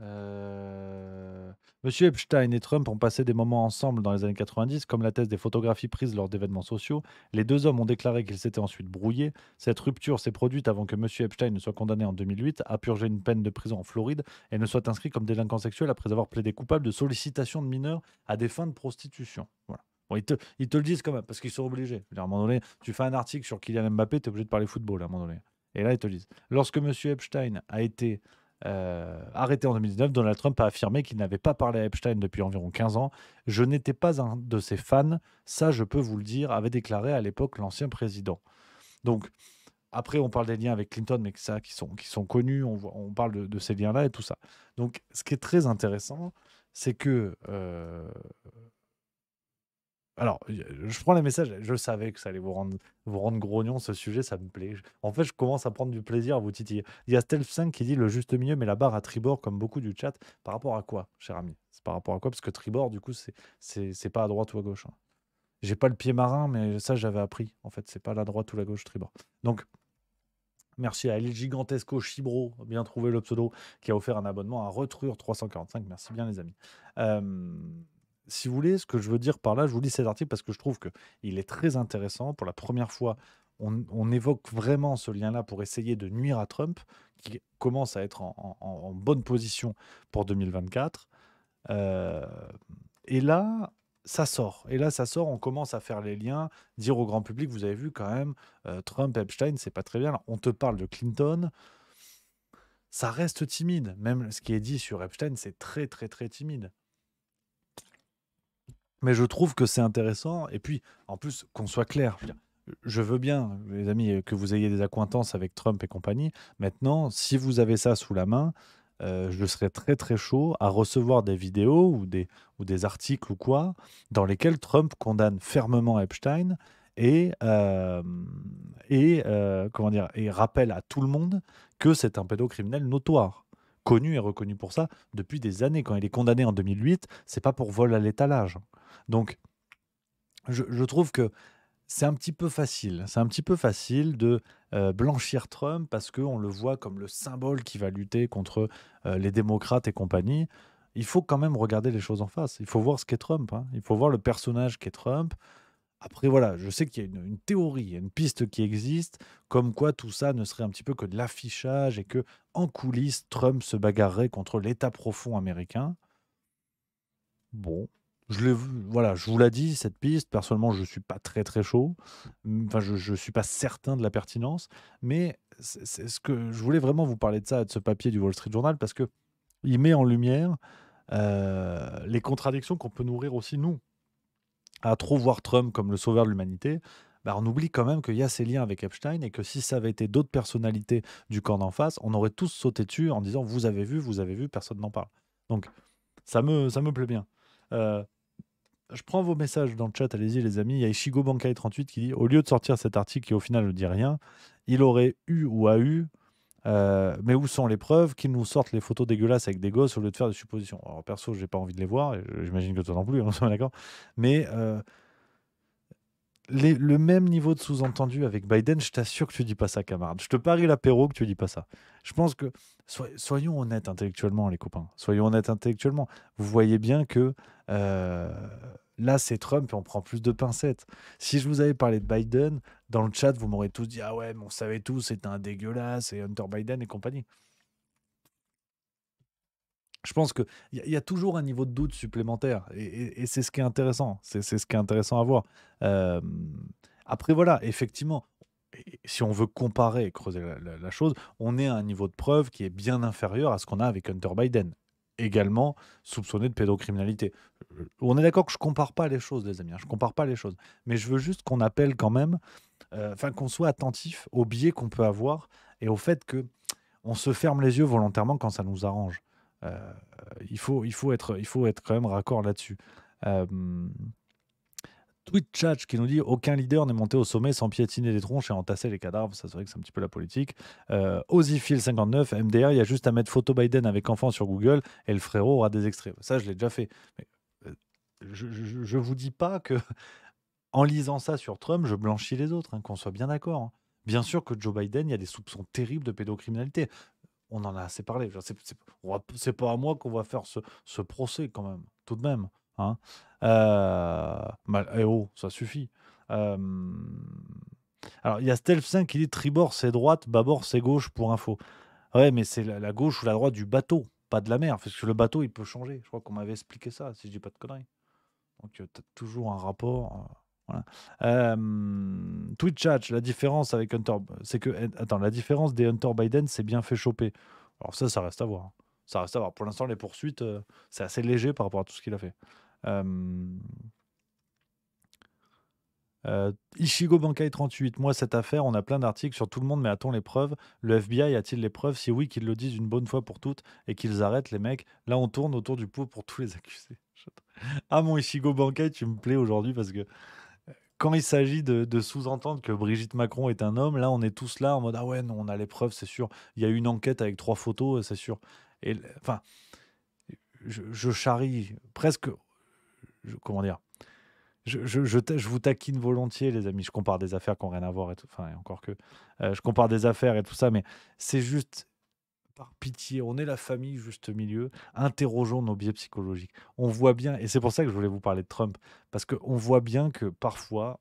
euh, Monsieur Epstein et Trump ont passé des moments ensemble dans les années 90, comme la thèse des photographies prises lors d'événements sociaux. Les deux hommes ont déclaré qu'ils s'étaient ensuite brouillés. Cette rupture s'est produite avant que Monsieur Epstein ne soit condamné en 2008 à purger une peine de prison en Floride et ne soit inscrit comme délinquant sexuel après avoir plaidé coupable de sollicitation de mineurs à des fins de prostitution. Voilà. Bon, ils, te, le disent quand même, parce qu'ils sont obligés. À un moment donné, tu fais un article sur Kylian Mbappé, tu es obligé de parler football à moment donné. Et là, ils te le disent. Lorsque Monsieur Epstein a été euh, arrêté en 2019, Donald Trump a affirmé qu'il n'avait pas parlé à Epstein depuis environ 15 ans. Je n'étais pas un de ses fans, ça je peux vous le dire, avait déclaré à l'époque l'ancien président. Donc, après, on parle des liens avec Clinton, mais que ça, qui sont, qui sont connus, on, parle de, ces liens-là et tout ça. Donc, ce qui est très intéressant, c'est que euh, alors, je prends les messages, je savais que ça allait vous rendre, vous rendre grognon ce sujet, ça me plaît. En fait, je commence à prendre du plaisir à vous titiller. Il y a Stealth 5 qui dit le juste milieu, mais la barre à tribord, comme beaucoup du chat, par rapport à quoi, cher ami C'est par rapport à quoi Parce que tribord, du coup, c'est pas à droite ou à gauche. Hein. J'ai pas le pied marin, mais ça, j'avais appris. En fait, c'est pas la droite ou la gauche tribord. Donc, Merci à El Gigantesco Chibro, bien trouvé le pseudo, qui a offert un abonnement à Retrure 345. Merci bien, les amis. Euh, si vous voulez, ce que je veux dire par là, je vous lis cet article parce que je trouve qu'il est très intéressant. Pour la première fois, on, évoque vraiment ce lien-là pour essayer de nuire à Trump, qui commence à être en, bonne position pour 2024. Euh, et là, ça sort. Et là, ça sort, on commence à faire les liens, dire au grand public, vous avez vu quand même, euh, Trump, Epstein, c'est pas très bien. on te parle de Clinton, ça reste timide. Même ce qui est dit sur Epstein, c'est très, très, très timide. Mais je trouve que c'est intéressant. Et puis, en plus, qu'on soit clair. Je veux, bien, les amis, que vous ayez des acquaintances avec Trump et compagnie. Maintenant, si vous avez ça sous la main, euh, je serais très très chaud à recevoir des vidéos ou des, ou des articles ou quoi, dans lesquels Trump condamne fermement Epstein et, euh, et, euh, comment dire, et rappelle à tout le monde que c'est un pédocriminel notoire connu et reconnu pour ça depuis des années. Quand il est condamné en 2008, c'est pas pour vol à l'étalage. Donc, je, trouve que c'est un petit peu facile. C'est un petit peu facile de euh, blanchir Trump parce qu'on le voit comme le symbole qui va lutter contre euh, les démocrates et compagnie. Il faut quand même regarder les choses en face. Il faut voir ce qu'est Trump. Hein. Il faut voir le personnage qu'est Trump. Après, voilà, je sais qu'il y a une, une théorie, une piste qui existe, comme quoi tout ça ne serait un petit peu que de l'affichage et que, en coulisses, Trump se bagarrerait contre l'État profond américain. Bon, je voilà, je vous l'ai dit, cette piste, personnellement, je ne suis pas très très chaud, enfin, je ne suis pas certain de la pertinence, mais c'est ce que je voulais vraiment vous parler de ça, de ce papier du Wall Street Journal, parce que il met en lumière euh, les contradictions qu'on peut nourrir aussi, nous, à trop voir Trump comme le sauveur de l'humanité, bah, on oublie quand même qu'il y a ces liens avec Epstein et que si ça avait été d'autres personnalités du camp d'en face, on aurait tous sauté dessus en disant vous avez vu, vous avez vu, personne n'en parle. Donc ça me, ça me plaît bien. Euh, je prends vos messages dans le chat, allez-y les amis. Il y a Ishigo Bankai38 qui dit au lieu de sortir cet article qui au final ne dit rien, il aurait eu ou a eu euh, mais où sont les preuves qu'ils nous sortent les photos dégueulasses avec des gosses au lieu de faire des suppositions Alors, perso, j'ai pas envie de les voir, j'imagine que toi non plus, <laughs> on est d'accord. Mais euh, le même niveau de sous-entendu avec Biden, je t'assure que tu dis pas ça, camarade. Je te parie l'apéro que tu dis pas ça. Je pense que soyons honnêtes intellectuellement, les copains. Soyons honnêtes intellectuellement. Vous voyez bien que. Euh, Là, c'est Trump et on prend plus de pincettes. Si je vous avais parlé de Biden, dans le chat, vous m'aurez tous dit Ah ouais, mais on savait tout, c'est un dégueulasse, et Hunter Biden et compagnie. Je pense qu'il y, y, a toujours un niveau de doute supplémentaire. Et, c'est ce qui est intéressant. C'est ce qui est intéressant à voir. Euh, après, voilà, effectivement, si on veut comparer et creuser la, chose, on est à un niveau de preuve qui est bien inférieur à ce qu'on a avec Hunter Biden également soupçonné de pédocriminalité. Euh, on est d'accord que je compare pas les choses, les amis. Hein, je compare pas les choses, mais je veux juste qu'on appelle quand même, euh, enfin qu'on soit attentif aux biais qu'on peut avoir et au fait que on se ferme les yeux volontairement quand ça nous arrange. Euh, il faut, il faut être, il faut être quand même raccord là-dessus. Twitch qui nous dit aucun leader n'est monté au sommet sans piétiner les tronches et entasser les cadavres. Ça, c'est vrai que c'est un petit peu la politique. Euh, Ozifil59, MDR, il y a juste à mettre photo Biden avec enfant sur Google et le frérot aura des extraits. Ça, je l'ai déjà fait. Euh, je ne vous dis pas que <laughs> en lisant ça sur Trump, je blanchis les autres, hein, qu'on soit bien d'accord. Hein. Bien sûr que Joe Biden, il y a des soupçons terribles de pédocriminalité. On en a assez parlé. C'est pas à moi qu'on va faire ce, procès quand même, tout de même. Hein. Euh, mal eh oh, ça suffit. Euh, alors, il y a Stealth 5 qui dit tribord c'est droite, b'abord c'est gauche pour info. Ouais, mais c'est la, gauche ou la droite du bateau, pas de la mer, parce que le bateau il peut changer. Je crois qu'on m'avait expliqué ça, si je dis pas de conneries. Donc, euh, tu as toujours un rapport. Voilà. Twitch chat la différence avec Hunter, c'est que eh, attends, la différence des Hunter Biden, c'est bien fait choper. Alors ça, ça reste à voir. Hein. Ça reste à voir. Pour l'instant, les poursuites, c'est assez léger par rapport à tout ce qu'il a fait. Euh, euh, Ichigo Bankai 38, moi cette affaire, on a plein d'articles sur tout le monde, mais a-t-on les preuves Le FBI a-t-il les preuves Si oui, qu'ils le disent une bonne fois pour toutes et qu'ils arrêtent les mecs. Là, on tourne autour du pot pour tous les <laughs> accusés. ah mon Ichigo Bankai, tu me plais aujourd'hui parce que euh, quand il s'agit de, sous-entendre que Brigitte Macron est un homme, là on est tous là en mode ah ouais, non, on a les preuves, c'est sûr. Il y a une enquête avec trois photos, c'est sûr. Et enfin, je, je charrie presque comment dire je, vous taquine volontiers, les amis. Je compare des affaires qui n'ont rien à voir. Et tout. Enfin, encore que. Euh, je compare des affaires et tout ça, mais c'est juste par pitié. On est la famille juste milieu. Interrogeons nos biais psychologiques. On voit bien, et c'est pour ça que je voulais vous parler de Trump, parce qu'on voit bien que parfois,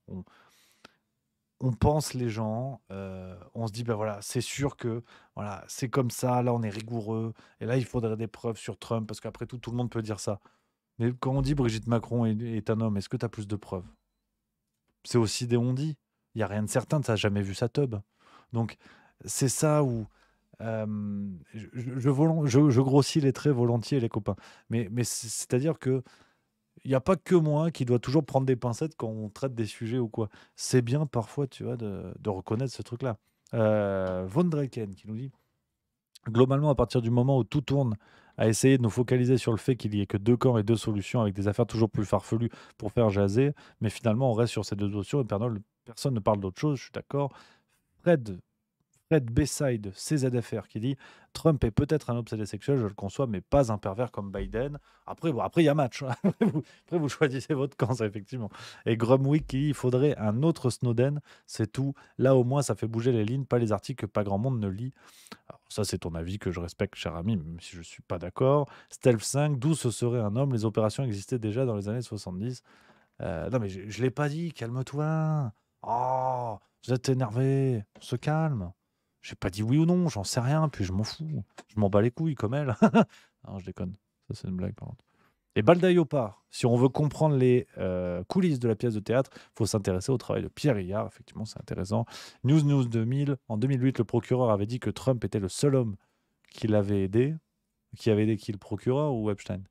on, pense les gens, euh, on se dit, ben voilà, c'est sûr que voilà, c'est comme ça, là on est rigoureux, et là il faudrait des preuves sur Trump, parce qu'après tout, tout le monde peut dire ça. Mais quand on dit Brigitte Macron est, un homme, est-ce que tu as plus de preuves C'est aussi des on-dit. Il n'y a rien de certain, tu n'as jamais vu sa teub. Donc, c'est ça où. Euh, je, je, grossis les traits volontiers, les copains. Mais, mais c'est-à-dire que il n'y a pas que moi qui dois toujours prendre des pincettes quand on traite des sujets ou quoi. C'est bien parfois, tu vois, de, reconnaître ce truc-là. Euh, Von Draken qui nous dit globalement, à partir du moment où tout tourne à essayer de nous focaliser sur le fait qu'il y ait que deux camps et deux solutions avec des affaires toujours plus farfelues pour faire jaser. Mais finalement, on reste sur ces deux options et personne ne parle d'autre chose, je suis d'accord. Fred Fred Besside, CZFR, qui dit Trump est peut-être un obsédé sexuel, je le conçois, mais pas un pervers comme Biden. Après, bon, après il y a match. Hein. <laughs> Après, vous, choisissez votre camp, effectivement. Et Grumwick qui dit Il faudrait un autre Snowden, c'est tout. Là, au moins, ça fait bouger les lignes, pas les articles que pas grand monde ne lit. ça, c'est ton avis que je respecte, cher ami, même si je ne suis pas d'accord. Stealth 5, d'où ce serait un homme Les opérations existaient déjà dans les années 70. Euh, non, mais je ne l'ai pas dit, calme-toi. Oh, vous êtes énervé, on se calme. J'ai pas dit oui ou non, j'en sais rien, puis je m'en fous. Je m'en bats les couilles comme elle. <laughs> non, je déconne. Ça, c'est une blague, par contre. Et au part. Si on veut comprendre les euh, coulisses de la pièce de théâtre, faut s'intéresser au travail de Pierre Hillard. Effectivement, c'est intéressant. News News 2000. En 2008, le procureur avait dit que Trump était le seul homme qui l'avait aidé. Qui avait aidé qui Le procureur ou Epstein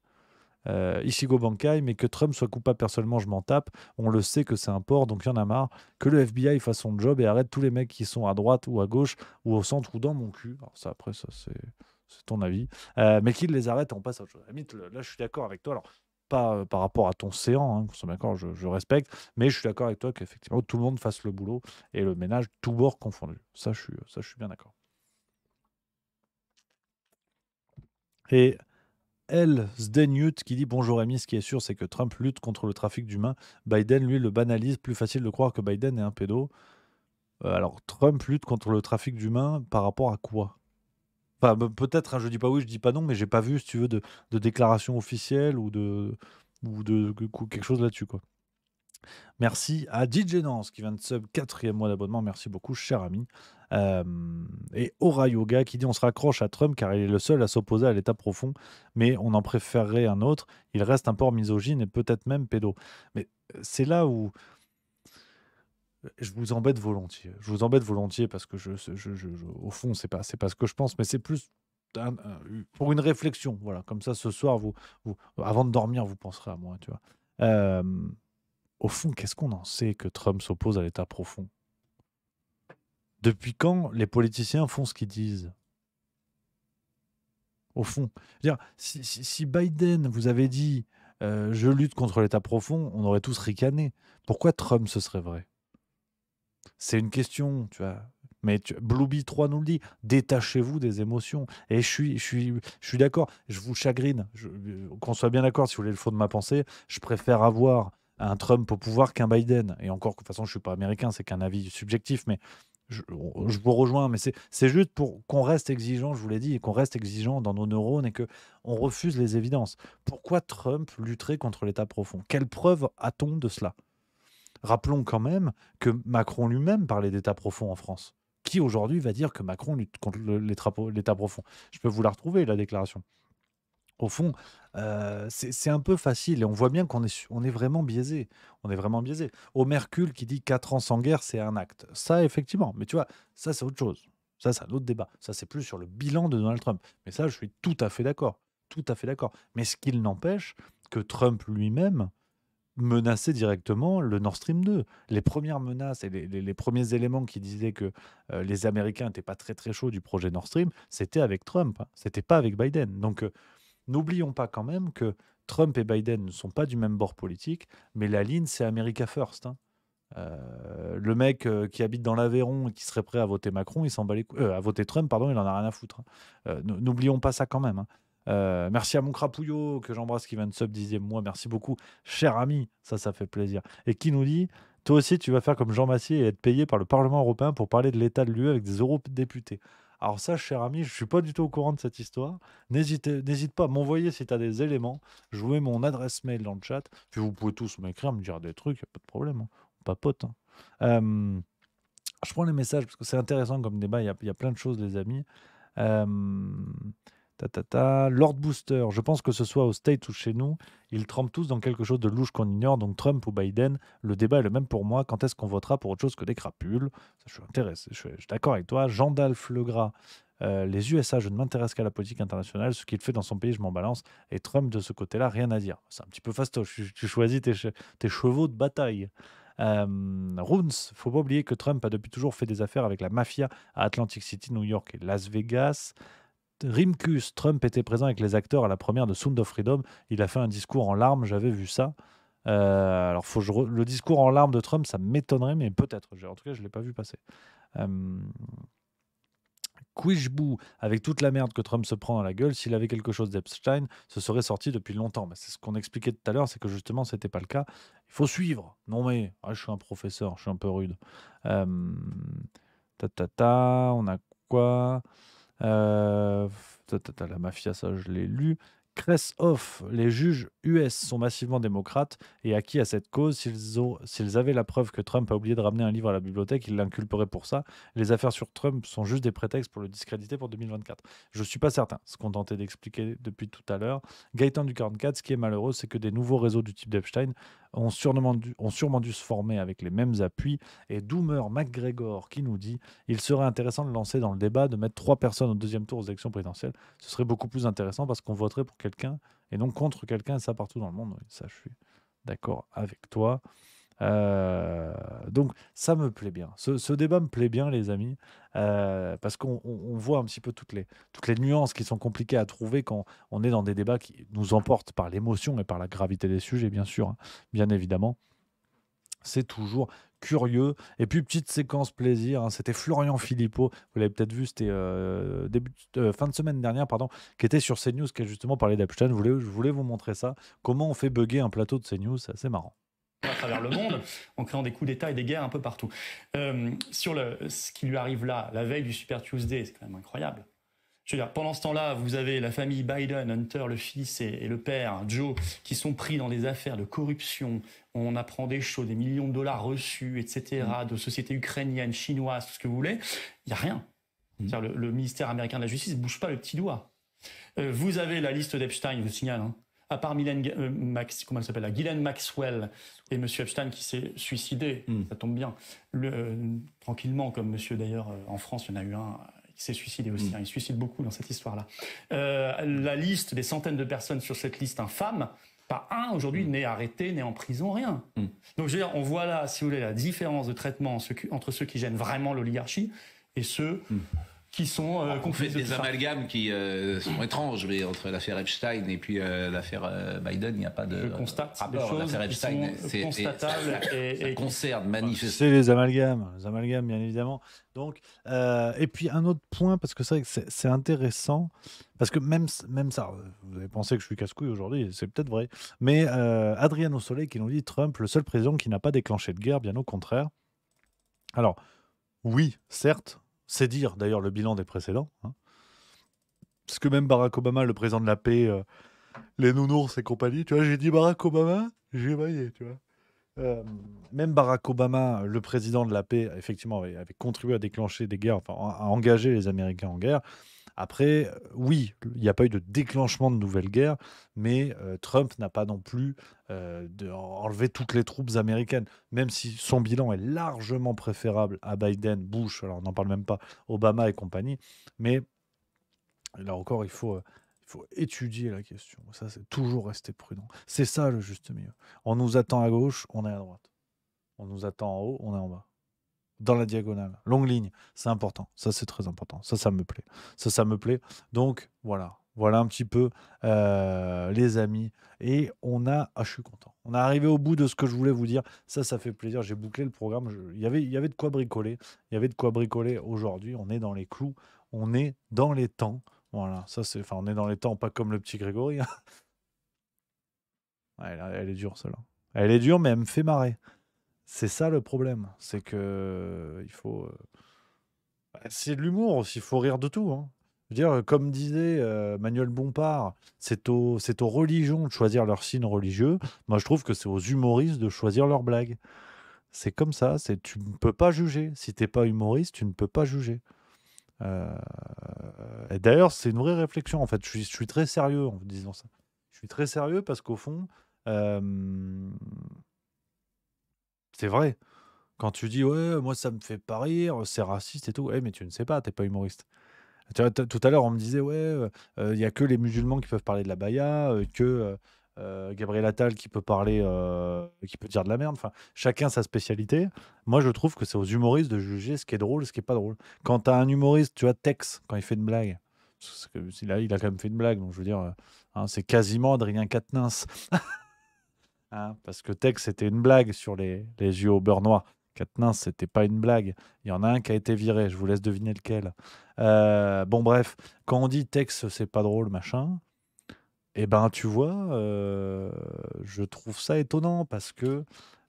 euh, Bankai, mais que Trump soit coupable personnellement, je m'en tape. On le sait que c'est un port, donc il y en a marre. Que le FBI fasse son job et arrête tous les mecs qui sont à droite ou à gauche ou au centre ou dans mon cul. ça, après, ça, c'est, ton avis. Euh, mais qu'il les arrête, on passe à autre chose. Là, je suis d'accord avec toi. Alors, pas euh, par rapport à ton séant, hein, est d'accord, je, je, respecte, mais je suis d'accord avec toi qu'effectivement tout le monde fasse le boulot et le ménage tout bord confondu. Ça, je suis, ça, je suis bien d'accord. Et elle, Zdenyut qui dit Bonjour Amy, ce qui est sûr, c'est que Trump lutte contre le trafic d'humains. Biden, lui, le banalise. Plus facile de croire que Biden est un pédo. Euh, alors, Trump lutte contre le trafic d'humains par rapport à quoi Peut-être, je hein, je dis pas oui, je dis pas non, mais j'ai pas vu, si tu veux, de, déclaration officielle ou de, ou de, quelque chose là-dessus. quoi. Merci à DJ Nance qui vient de sub quatrième mois d'abonnement. Merci beaucoup, cher ami. Euh, et Aura Yoga qui dit on se raccroche à Trump car il est le seul à s'opposer à l'État profond, mais on en préférerait un autre. Il reste un port misogyne et peut-être même pédo. Mais c'est là où je vous embête volontiers. Je vous embête volontiers parce que je, je, je, au fond c'est pas pas ce que je pense, mais c'est plus pour une réflexion. Voilà, comme ça ce soir vous, avant de dormir vous penserez à moi, tu vois. Euh, au fond, qu'est-ce qu'on en sait que Trump s'oppose à l'État profond depuis quand les politiciens font ce qu'ils disent Au fond. si, Biden vous avait dit euh, je lutte contre l'État profond, on aurait tous ricané. Pourquoi Trump ce serait vrai C'est une question, tu vois. Mais 3 nous le dit, détachez-vous des émotions. Et je suis, je suis, je suis d'accord, je vous chagrine. Euh, qu'on soit bien d'accord, si vous voulez le fond de ma pensée, je préfère avoir un Trump au pouvoir qu'un Biden. Et encore, de toute façon, je ne suis pas américain, c'est qu'un avis subjectif, mais je, vous rejoins, mais c'est juste pour qu'on reste exigeant, je vous l'ai dit, et qu'on reste exigeant dans nos neurones et que on refuse les évidences. Pourquoi Trump lutterait contre l'État profond Quelle preuve a-t-on de cela Rappelons quand même que Macron lui-même parlait d'État profond en France. Qui aujourd'hui va dire que Macron lutte contre l'État profond Je peux vous la retrouver, la déclaration. Au fond, c'est un peu facile et on voit bien qu'on est vraiment biaisé, on est vraiment biaisé. Au mercure qui dit: «4 ans sans guerre, c'est un acte». Ça, effectivement, mais tu vois, ça, c'est autre chose. Ça, c'est un autre débat. Ça, c'est plus sur le bilan de Donald Trump. Mais ça, je suis tout à fait d'accord, tout à fait d'accord. Mais ce qu'il n'empêche que Trump lui-même menaçait directement le Nord Stream 2. Les premières menaces et les premiers éléments qui disaient que, les Américains n'étaient pas très, très chauds du projet Nord Stream, c'était avec Trump, hein. c'était pas avec Biden. Donc N'oublions pas quand même que Trump et Biden ne sont pas du même bord politique, mais la ligne, c'est America First. Hein. Euh, le mec euh, qui habite dans l'Aveyron et qui serait prêt à voter Macron, il euh, à voter Trump, pardon, il en a rien à foutre. Hein. N'oublions pas ça quand même. Hein. merci à mon crapouillot que j'embrasse qui vient de sub dixième mois. Merci beaucoup, cher ami. Ça, ça fait plaisir. Et qui nous dit Toi aussi, tu vas faire comme Jean Massier et être payé par le Parlement européen pour parler de l'état de l'UE avec des eurodéputés. Alors ça, cher ami, je ne suis pas du tout au courant de cette histoire. N'hésite pas à m'envoyer si tu as des éléments. Je mon adresse mail dans le chat. Puis vous pouvez tous m'écrire, me dire des trucs, il n'y a pas de problème. Hein. On papote. Hein. je prends les messages parce que c'est intéressant comme débat. Il y, a plein de choses, les amis. Ta, ta, ta. Lord Booster, je pense que ce soit au State ou chez nous, ils trempent tous dans quelque chose de louche qu'on ignore, donc Trump ou Biden, le débat est le même pour moi. Quand est-ce qu'on votera pour autre chose que des crapules Je suis intéressé, je suis, d'accord avec toi. jean Legras, euh, les USA, je ne m'intéresse qu'à la politique internationale, ce qu'il fait dans son pays, je m'en balance. Et Trump, de ce côté-là, rien à dire. C'est un petit peu fastoche, tu, choisis tes, chevaux de bataille. Euh, faut pas oublier que Trump a depuis toujours fait des affaires avec la mafia à Atlantic City, New York et Las Vegas. Rimkus, Trump était présent avec les acteurs à la première de Sound of Freedom. Il a fait un discours en larmes, j'avais vu ça. Euh, alors, le discours en larmes de Trump, ça m'étonnerait, mais peut-être. En tout cas, je ne l'ai pas vu passer. Euh... avec toute la merde que Trump se prend à la gueule, s'il avait quelque chose d'Epstein, ce serait sorti depuis longtemps. Mais c'est ce qu'on expliquait tout à l'heure, c'est que justement, ce n'était pas le cas. Il faut suivre. Non, mais ah, je suis un professeur, je suis un peu rude. Euh, ta, ta, ta, on a quoi euh, la mafia, ça je l'ai lu. off les juges US sont massivement démocrates et acquis à cette cause. S'ils avaient la preuve que Trump a oublié de ramener un livre à la bibliothèque, ils l'inculperaient pour ça. Les affaires sur Trump sont juste des prétextes pour le discréditer pour 2024. Je suis pas certain, ce qu'on tentait d'expliquer depuis tout à l'heure. Gaëtan du 44, ce qui est malheureux, c'est que des nouveaux réseaux du type d'Epstein ont sûrement, dû, dû se former avec les mêmes appuis. Et Doomer McGregor qui nous dit il serait intéressant de lancer dans le débat de mettre trois personnes au deuxième tour aux élections présidentielles. Ce serait beaucoup plus intéressant parce qu'on voterait pour quelqu'un et non contre quelqu'un, ça partout dans le monde. ça, je suis d'accord avec toi. Euh, donc ça me plaît bien. Ce, débat me plaît bien, les amis, euh, parce qu'on voit un petit peu toutes les, toutes les nuances qui sont compliquées à trouver quand on est dans des débats qui nous emportent par l'émotion et par la gravité des sujets, bien sûr, hein, bien évidemment. C'est toujours curieux. Et puis, petite séquence plaisir, hein, c'était Florian Philippot, vous l'avez peut-être vu, c'était euh, début, fin de semaine dernière, pardon, qui était sur CNews, qui a justement parlé d'Epstein. Je voulais, vous montrer ça, comment on fait bugger un plateau de CNews, c'est marrant à travers le monde, en créant des coups d'État et des guerres un peu partout. Euh, sur le, ce qui lui arrive là, la veille du Super Tuesday, c'est quand même incroyable. Je veux dire, pendant ce temps-là, vous avez la famille Biden, Hunter, le fils et, le père, Joe, qui sont pris dans des affaires de corruption. On apprend des choses, des millions de dollars reçus, etc., mm. de sociétés ukrainiennes, chinoises, tout ce que vous voulez. Il n'y a rien. Mm. Le, ministère américain de la Justice ne bouge pas le petit doigt. Euh, vous avez la liste d'Epstein, je vous signale. Hein à part Mylène, euh, Max, comment elle s'appelle, Maxwell et Monsieur Epstein qui s'est suicidé, hmm. ça tombe bien, le, euh, tranquillement, comme Monsieur d'ailleurs euh, en France, il y en a eu un qui s'est suicidé aussi, hmm. hein. il suicide beaucoup dans cette histoire-là. la liste des centaines de personnes sur cette liste infâme, pas un aujourd'hui hmm. n'est arrêté, n'est en prison, rien. Donc je veux dire, on voit là, si vous voulez, la différence de traitement entre ceux qui gênent vraiment l'oligarchie et ceux qui sont euh, des amalgames qui euh, sont étranges, mais entre l'affaire Epstein et puis euh, l'affaire Biden, il n'y a pas de. Je constate rapport. l'affaire c'est constatable et, concerne manifestement. C'est les amalgames, les amalgames bien évidemment. Donc, et puis un autre point parce que c'est c'est intéressant parce que même même ça, vous avez pensé que je suis casse-couille aujourd'hui, c'est peut-être vrai, mais Adriano Soleil qui nous dit Trump, le seul président qui n'a pas déclenché de guerre, bien au contraire. Alors oui, certes, c'est dire d'ailleurs le bilan des précédents. Hein. Parce que même Barack Obama, le président de la paix, euh, les nounours et compagnie, tu vois, j'ai dit Barack Obama, j'ai baillé, tu vois. Euh, même Barack Obama, le président de la paix, effectivement, avait, avait, contribué à déclencher des guerres, enfin, à engager les Américains en guerre. Après, oui, il n'y a pas eu de déclenchement de nouvelle guerre, mais euh, Trump n'a pas non plus euh, enlevé toutes les troupes américaines, même si son bilan est largement préférable à Biden, Bush, alors on n'en parle même pas, Obama et compagnie. Mais là encore, euh, il faut étudier la question. Ça, c'est toujours rester prudent. C'est ça le juste milieu. On nous attend à gauche, on est à droite. On nous attend en haut, on est en bas dans la diagonale. Longue ligne, c'est important. Ça, c'est très important. Ça, ça me plaît. Ça, ça me plaît. Donc, voilà. Voilà un petit peu, euh, les amis. Et on a... Ah, je suis content. On est arrivé au bout de ce que je voulais vous dire. Ça, ça fait plaisir. J'ai bouclé le programme. Il, y avait, il y avait de quoi bricoler. Il y avait de quoi bricoler aujourd'hui. On est dans les clous. On est dans les temps. Voilà. Ça, c'est... Enfin, on est dans les temps, pas comme le petit Grégory. Hein. elle, elle est dure, celle-là. Elle est dure, mais elle me fait marrer. C'est ça le problème. C'est que euh, il faut. Euh, bah, c'est de l'humour aussi. Il faut rire de tout. Hein. dire, euh, comme disait Manuel Bompard, c'est aux, aux religions de choisir leur signe religieux. Moi, je trouve que c'est aux humoristes de choisir leurs blagues. C'est comme ça. C'est tu ne peux pas juger. Si tu n'es pas humoriste, tu ne peux pas juger. et d'ailleurs, c'est une vraie réflexion. En fait, je suis, très sérieux en disant ça. Je suis très sérieux parce qu'au fond, c'est vrai. Quand tu dis: «Ouais, moi ça me fait pas rire, c'est raciste et tout», Ouais, eh, mais tu ne sais pas, tu es pas humoriste. tout à l'heure, on me disait: «Ouais, euh, il y a que les musulmans qui peuvent parler de la baïa euh, que, euh, Gabriel Attal qui peut parler, qui peut dire de la merde». Enfin, chacun sa spécialité. Moi, je trouve que c'est aux humoristes de juger ce qui est drôle, ce qui est pas drôle. Quand tu as un humoriste, tu as Tex, quand il fait une blague, c'est que là, il a quand même fait une blague, donc je veux dire, hein, c'est quasiment Adrien Quatennens. <laughs> Hein, parce que Tex, c'était une blague sur les, les yeux au beurre noir. Katniss c'était pas une blague. Il y en a un qui a été viré, je vous laisse deviner lequel. Euh, bon, bref, quand on dit Tex, c'est pas drôle, machin, Et eh ben, tu vois, euh, je trouve ça étonnant parce que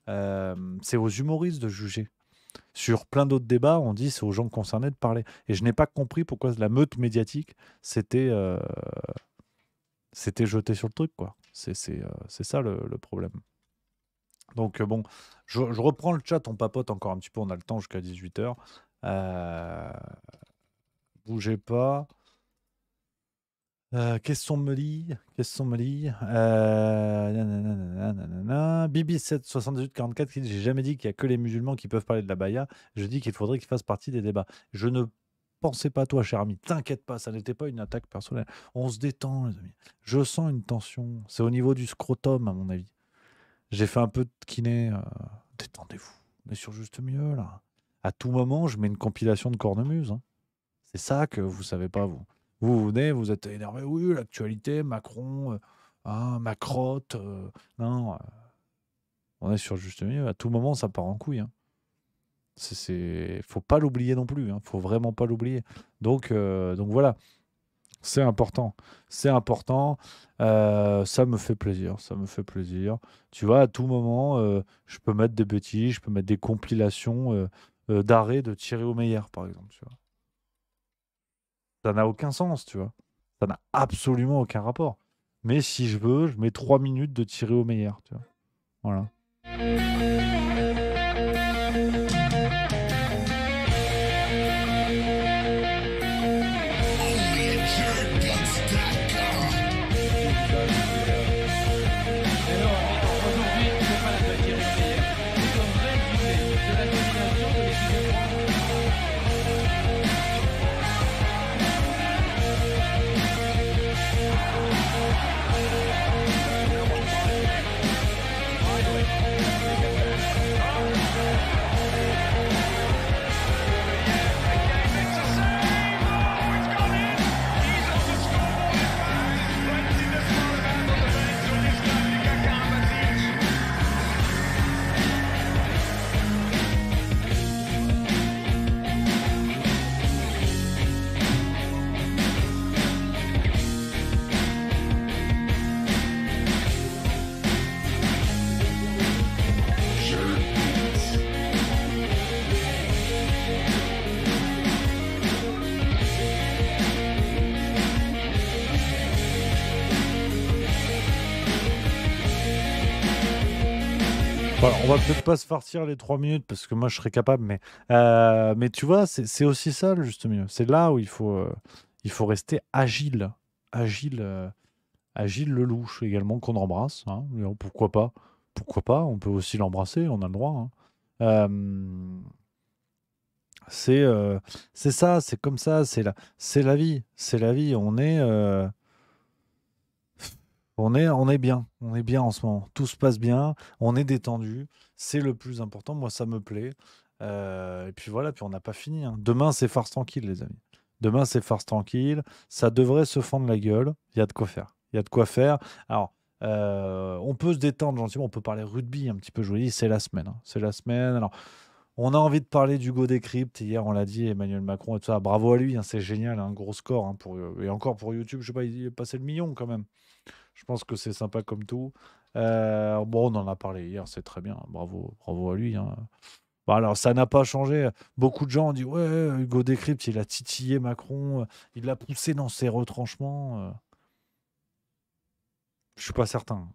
euh, c'est aux humoristes de juger. Sur plein d'autres débats, on dit c'est aux gens concernés de parler. Et je n'ai pas compris pourquoi la meute médiatique s'était c'était jeté sur le truc, quoi. Euh, c'est ça le, problème. Donc euh, bon, je, reprends le chat, on papote encore un petit peu, on a le temps jusqu'à 18h. Euh, bougez pas. Euh, question me lit, question me lit. Euh, Bibi 78 44 j'ai jamais dit qu'il y a que les musulmans qui peuvent parler de la baya. Je dis qu'il faudrait qu'ils fassent partie des débats. Je ne pensez pas à toi, cher ami. T'inquiète pas, ça n'était pas une attaque personnelle. On se détend, les amis. Je sens une tension. C'est au niveau du scrotum, à mon avis. J'ai fait un peu de kiné. Euh, détendez-vous. On est sur juste mieux, là. À tout moment, je mets une compilation de cornemuse. Hein. C'est ça que vous savez pas, vous. Vous venez, vous êtes énervé. Oui, l'actualité, Macron, euh, hein, ma crotte. Euh, non. Euh, on est sur juste mieux. À tout moment, ça part en couille. Hein. C'est, faut pas l'oublier non plus. Hein. Faut vraiment pas l'oublier. Donc, euh, donc voilà. C'est important. C'est important. Euh, ça me fait plaisir. Ça me fait plaisir. Tu vois, à tout moment, euh, je peux mettre des petits, je peux mettre des compilations d'arrêt de tirer au meilleur par exemple. Ça n'a aucun sens, tu vois. Ça n'a absolument aucun rapport. Mais si je veux, je mets trois minutes de Thierry au tu Voilà. on va peut-être pas se farcir les trois minutes parce que moi je serais capable, mais, euh, mais tu vois, c'est aussi ça le juste milieu. C'est là où il faut, euh, il faut rester agile. Agile, euh, agile le louche également qu'on embrasse. Hein. Pourquoi pas Pourquoi pas On peut aussi l'embrasser, on a le droit. Hein. c'est c'est ça, c'est comme ça, c'est la, la vie. C'est la vie. On est. On est, on est bien, on est bien en ce moment. Tout se passe bien, on est détendu, c'est le plus important. Moi, ça me plaît. Euh, et puis voilà, puis on n'a pas fini. Hein. Demain, c'est farce tranquille, les amis. Demain, c'est farce tranquille. Ça devrait se fendre la gueule. Il y a de quoi faire. Il y a de quoi faire. Alors, euh, on peut se détendre gentiment. On peut parler rugby un petit peu. Je vous dis, c'est la semaine. Hein. C'est la semaine. Alors, on a envie de parler d'Hugo decrypt. Hier, on l'a dit, Emmanuel Macron et tout ça. Bravo à lui. Hein. c'est génial. Un gros score. pour, et encore pour YouTube, je sais pas, il est passé le million quand même. Je pense que c'est sympa comme tout. Euh, bon, on en a parlé hier, c'est très bien. Bravo, bravo à lui. Hein. Bah, alors, ça n'a pas changé. Beaucoup de gens ont dit Ouais, euh, Hugo Décrypte, il a titillé Macron, euh, il l'a poussé dans ses retranchements. Je ne suis pas certain.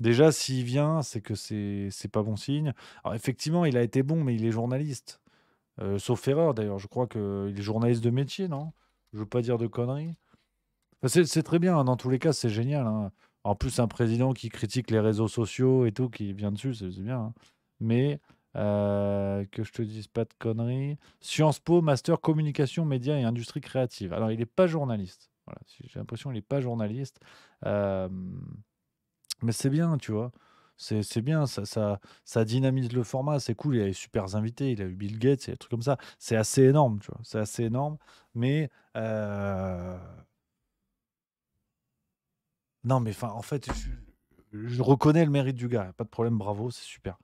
Déjà, s'il vient, c'est que c'est pas bon signe. Alors, effectivement, il a été bon, mais il est journaliste. sauf erreur, d'ailleurs. Je crois qu'il est journaliste de métier, non Je ne veux pas dire de conneries. C'est très bien, hein, dans tous les cas, c'est génial. Hein. En plus, un président qui critique les réseaux sociaux et tout, qui vient dessus, c'est bien. Hein. Mais euh, que je te dise pas de conneries. Sciences Po, master communication, médias et industrie créative. Alors, il n'est pas journaliste. Voilà, j'ai l'impression qu'il n'est pas journaliste. Euh, mais c'est bien, tu vois. C'est bien, ça, ça, ça dynamise le format, c'est cool. Il y a des super invités, il a eu Bill Gates, et des trucs comme ça. C'est assez énorme, tu vois. C'est assez énorme. Mais euh, non, mais en fait, je, reconnais le mérite du gars. Pas de problème, bravo, c'est super.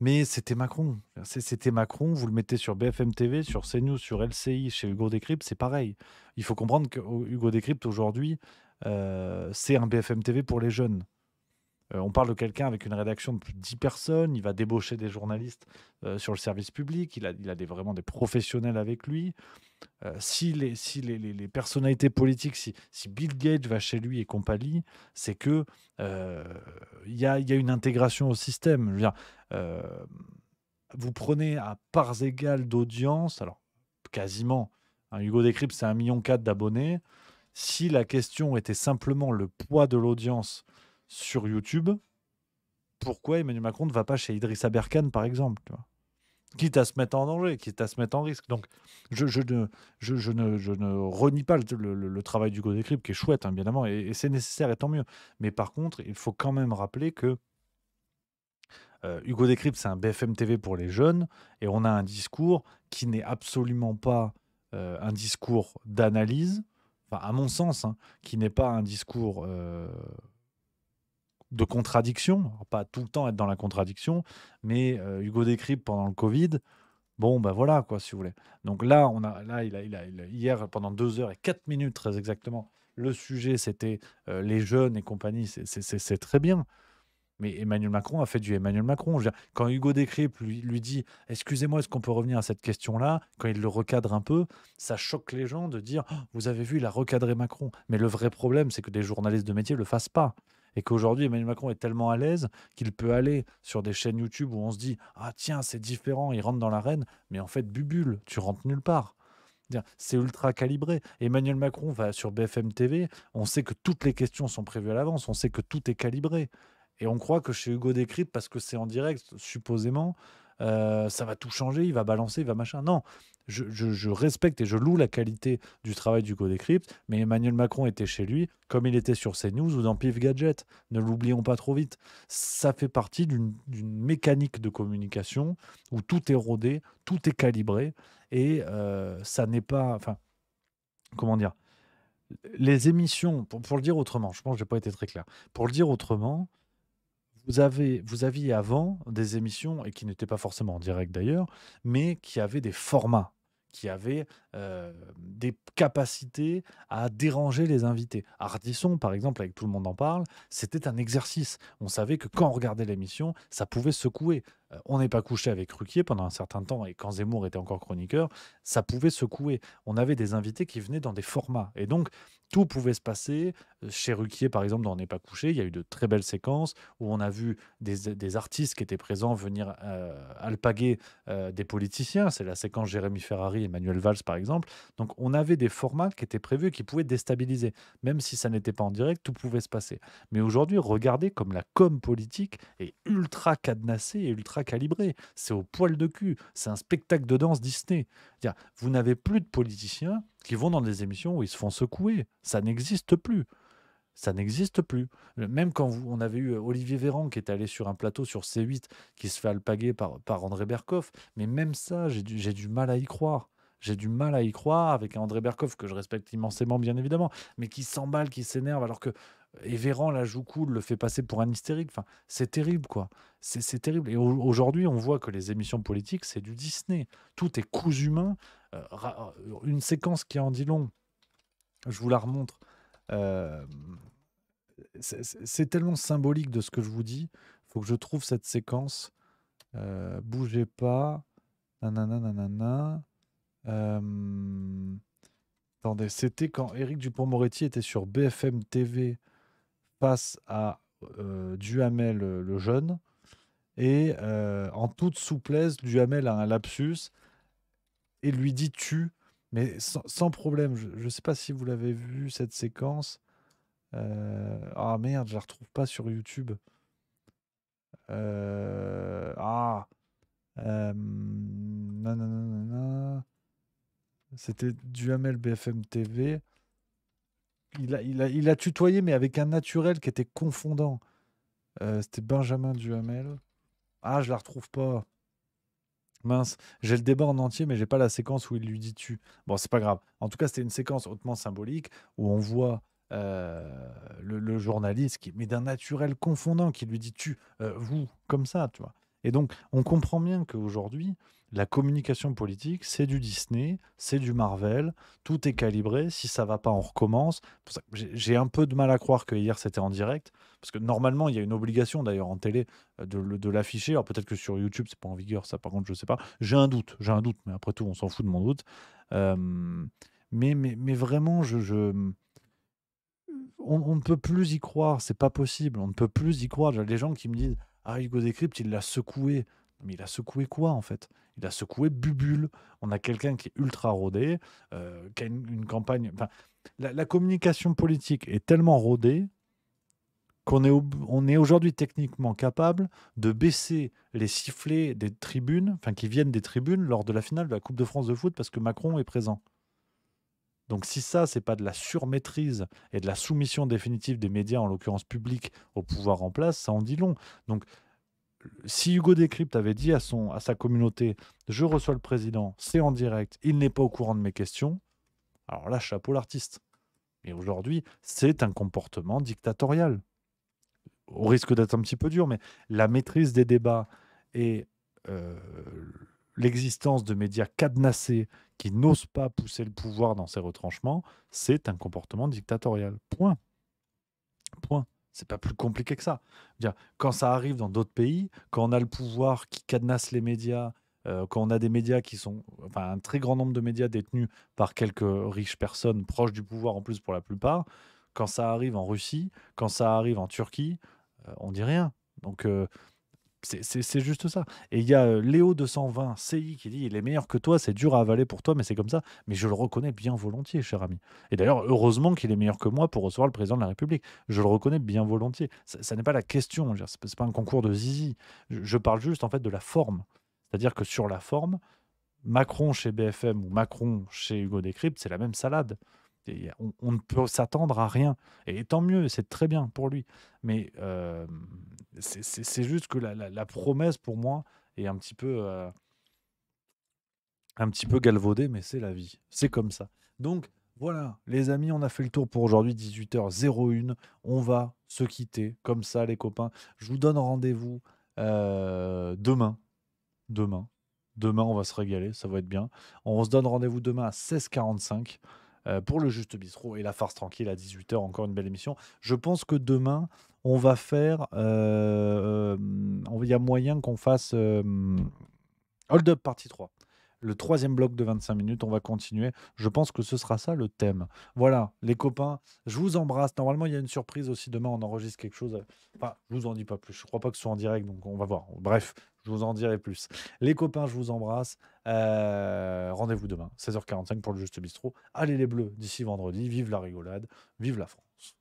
Mais c'était Macron. C'était Macron. Vous le mettez sur BFM TV, sur CNews, sur LCI, chez Hugo Décrypte, c'est pareil. Il faut comprendre que Hugo Décrypte aujourd'hui, euh, c'est un BFM TV pour les jeunes. Euh, on parle de quelqu'un avec une rédaction de plus de 10 personnes, il va débaucher des journalistes euh, sur le service public, il a, vraiment des professionnels avec lui. Euh, si, les, personnalités politiques, si, Bill Gates va chez lui et compagnie, c'est que il y a, une intégration au système. Je vous prenez à parts égales d'audience, alors quasiment, hein, Hugo Décrypte, c'est un million d'abonnés. Si la question était simplement le poids de l'audience sur YouTube, pourquoi Emmanuel Macron ne va pas chez Idrissa Berkane, par exemple tu vois Quitte à se mettre en danger, quitte à se mettre en risque. Donc, je, ne, je, ne, renie pas le, travail du Décrypte, qui est chouette, bien hein, évidemment, et, c'est nécessaire, et tant mieux. Mais par contre, il faut quand même rappeler que euh, Hugo Décrypte, c'est un BFM TV pour les jeunes, et on a un discours qui n'est absolument pas euh, un discours d'analyse, enfin, à mon sens, hein, qui n'est pas un discours euh, de contradiction, pas tout le temps être dans la contradiction, mais euh, Hugo Décrypte pendant le Covid, bon ben voilà quoi si vous voulez. Donc là, on a, là il, a, il, a, hier pendant deux heures et quatre minutes très exactement, le sujet c'était euh, les jeunes et compagnie, c'est très bien. Mais Emmanuel Macron a fait du Emmanuel Macron. quand Hugo Décrypte lui, dit Excusez-moi, est-ce qu'on peut revenir à cette question-là Quand il le recadre un peu, ça choque les gens de dire oh, Vous avez vu, il a recadré Macron. Mais le vrai problème, c'est que des journalistes de métier ne le fassent pas et qu'aujourd'hui Emmanuel Macron est tellement à l'aise qu'il peut aller sur des chaînes YouTube où on se dit ah tiens c'est différent, il rentre dans l'arène, mais en fait bubule, tu rentres nulle part. C'est ultra calibré. Emmanuel Macron va sur BFM TV, on sait que toutes les questions sont prévues à l'avance, on sait que tout est calibré. Et on croit que chez Hugo Décrypte, parce que c'est en direct, supposément, euh, ça va tout changer, il va balancer, il va machin. Non, je, respecte et je loue la qualité du travail du Codecrypt, mais Emmanuel Macron était chez lui, comme il était sur CNews ou dans Pif Gadget. Ne l'oublions pas trop vite. Ça fait partie d'une mécanique de communication où tout est rodé, tout est calibré, et euh, ça n'est pas. Enfin, comment dire Les émissions, pour, le dire autrement, je pense que je n'ai pas été très clair. Pour le dire autrement, vous, avez, vous aviez avant des émissions, et qui n'étaient pas forcément en direct d'ailleurs, mais qui avaient des formats qui avait euh, des capacités à déranger les invités. Ardisson, par exemple, avec Tout le monde en parle, c'était un exercice. On savait que quand on regardait l'émission, ça pouvait secouer. Euh, on n'est pas couché avec Ruquier pendant un certain temps, et quand Zemmour était encore chroniqueur, ça pouvait secouer. On avait des invités qui venaient dans des formats. Et donc, tout pouvait se passer. Euh, chez Ruquier, par exemple, dans On n'est pas couché, il y a eu de très belles séquences où on a vu des, artistes qui étaient présents venir euh, alpaguer euh, des politiciens. C'est la séquence Jérémy Ferrari, Emmanuel Valls, par exemple. Donc, on avait des formats qui étaient prévus et qui pouvaient déstabiliser. Même si ça n'était pas en direct, tout pouvait se passer. Mais aujourd'hui, regardez comme la com politique est ultra cadenassée et ultra calibrée. C'est au poil de cul. C'est un spectacle de danse Disney. Vous n'avez plus de politiciens qui vont dans des émissions où ils se font secouer. Ça n'existe plus. Ça n'existe plus. Même quand vous, on avait eu euh, Olivier Véran qui est allé sur un plateau sur C8 qui se fait alpaguer par, par André Berkoff, mais même ça, j'ai du, mal à y croire. J'ai du mal à y croire avec André Berkoff, que je respecte immensément, bien évidemment, mais qui s'emballe, qui s'énerve, alors que euh, et Véran, la joue cool, le fait passer pour un hystérique. Enfin, c'est terrible, quoi. C'est terrible. Et aujourd'hui, on voit que les émissions politiques, c'est du Disney. Tout est cousu humains. Euh, euh, une séquence qui en dit long, je vous la remontre. Euh, c'est tellement symbolique de ce que je vous dis. Il faut que je trouve cette séquence. bougez pas. attendez, c'était quand Éric Dupont-Moretti était sur BFM TV face à Duhamel le jeune. Et en toute souplesse, Duhamel a un lapsus et lui dit tu ». mais sans, problème. Je sais pas si vous l'avez vu cette séquence. Euh, ah merde, je la retrouve pas sur YouTube. Euh, ah. Euh, c'était Duhamel BFM TV. Il a, il, a, il a tutoyé, mais avec un naturel qui était confondant. C'était Benjamin Duhamel. Ah, je la retrouve pas. Mince, j'ai le débat en entier, mais j'ai pas la séquence où il lui dit tu. Bon, c'est pas grave. En tout cas, c'était une séquence hautement symbolique où on voit euh, le, journaliste mais d'un naturel confondant, qui lui dit tu, euh, vous, comme ça, tu vois. Et donc, on comprend bien qu'aujourd'hui, la communication politique, c'est du Disney, c'est du Marvel, tout est calibré. Si ça va pas, on recommence. J'ai un peu de mal à croire que hier c'était en direct, parce que normalement il y a une obligation d'ailleurs en télé euh, de, l'afficher. Alors peut-être que sur YouTube c'est pas en vigueur, ça par contre je sais pas. J'ai un doute, j'ai un doute, mais après tout on s'en fout de mon doute. Euh, mais, mais, vraiment, on, ne peut plus y croire, c'est pas possible, on ne peut plus y croire. des gens qui me disent ah, Hugo Décrypte, il l'a secoué. Mais il a secoué quoi en fait Il a secoué Bubule. On a quelqu'un qui est ultra rodé, euh, qui a une, campagne. la, communication politique est tellement rodée qu'on est, est aujourd'hui techniquement capable de baisser les sifflets des tribunes, enfin qui viennent des tribunes lors de la finale de la Coupe de France de foot parce que Macron est présent. Donc si ça, c'est pas de la surmaîtrise et de la soumission définitive des médias, en l'occurrence public, au pouvoir en place, ça en dit long. Donc si Hugo Décrypte avait dit à, son, à sa communauté, je reçois le président, c'est en direct, il n'est pas au courant de mes questions, alors là, chapeau l'artiste. Mais aujourd'hui, c'est un comportement dictatorial. Au risque d'être un petit peu dur, mais la maîtrise des débats et euh, l'existence de médias cadenassés qui n'osent pas pousser le pouvoir dans ses retranchements, c'est un comportement dictatorial. Point. Point. C'est pas plus compliqué que ça. Quand ça arrive dans d'autres pays, quand on a le pouvoir qui cadenasse les médias, euh, quand on a des médias qui sont, enfin un très grand nombre de médias détenus par quelques riches personnes proches du pouvoir en plus pour la plupart, quand ça arrive en Russie, quand ça arrive en Turquie, euh, on dit rien. Donc euh, c'est juste ça. Et il y a Léo220 CI qui dit il est meilleur que toi, c'est dur à avaler pour toi, mais c'est comme ça. Mais je le reconnais bien volontiers, cher ami. Et d'ailleurs, heureusement qu'il est meilleur que moi pour recevoir le président de la République. Je le reconnais bien volontiers. Ça, n'est pas la question, c'est pas un concours de zizi. Je parle juste en fait de la forme. C'est-à-dire que sur la forme, Macron chez BFM ou Macron chez Hugo Décrypte, c'est la même salade on, ne peut s'attendre à rien. Et tant mieux, c'est très bien pour lui. Mais euh, c'est juste que la, promesse pour moi est un petit peu, euh, un petit peu galvaudée, mais c'est la vie. C'est comme ça. Donc voilà, les amis, on a fait le tour pour aujourd'hui, 18h01. On va se quitter comme ça, les copains. Je vous donne rendez-vous euh, demain. Demain. Demain, on va se régaler, ça va être bien. On se donne rendez-vous demain à 16h45. Euh, pour le Juste Bistrot et la Farce Tranquille à 18h. Encore une belle émission. Je pense que demain, on va faire. Euh, euh, il y a moyen qu'on fasse Hold Up Partie 3 le troisième bloc de 25 minutes. On va continuer. Je pense que ce sera ça le thème. Voilà, les copains, je vous embrasse. Normalement, il y a une surprise aussi. Demain, on enregistre quelque chose. Enfin, je vous en dis pas plus. Je crois pas que ce soit en direct, donc on va voir. Bref, je vous en dirai plus. Les copains, je vous embrasse. Euh, rendez-vous demain, 16h45 pour le Juste Bistrot. Allez les Bleus d'ici vendredi. Vive la rigolade. Vive la France.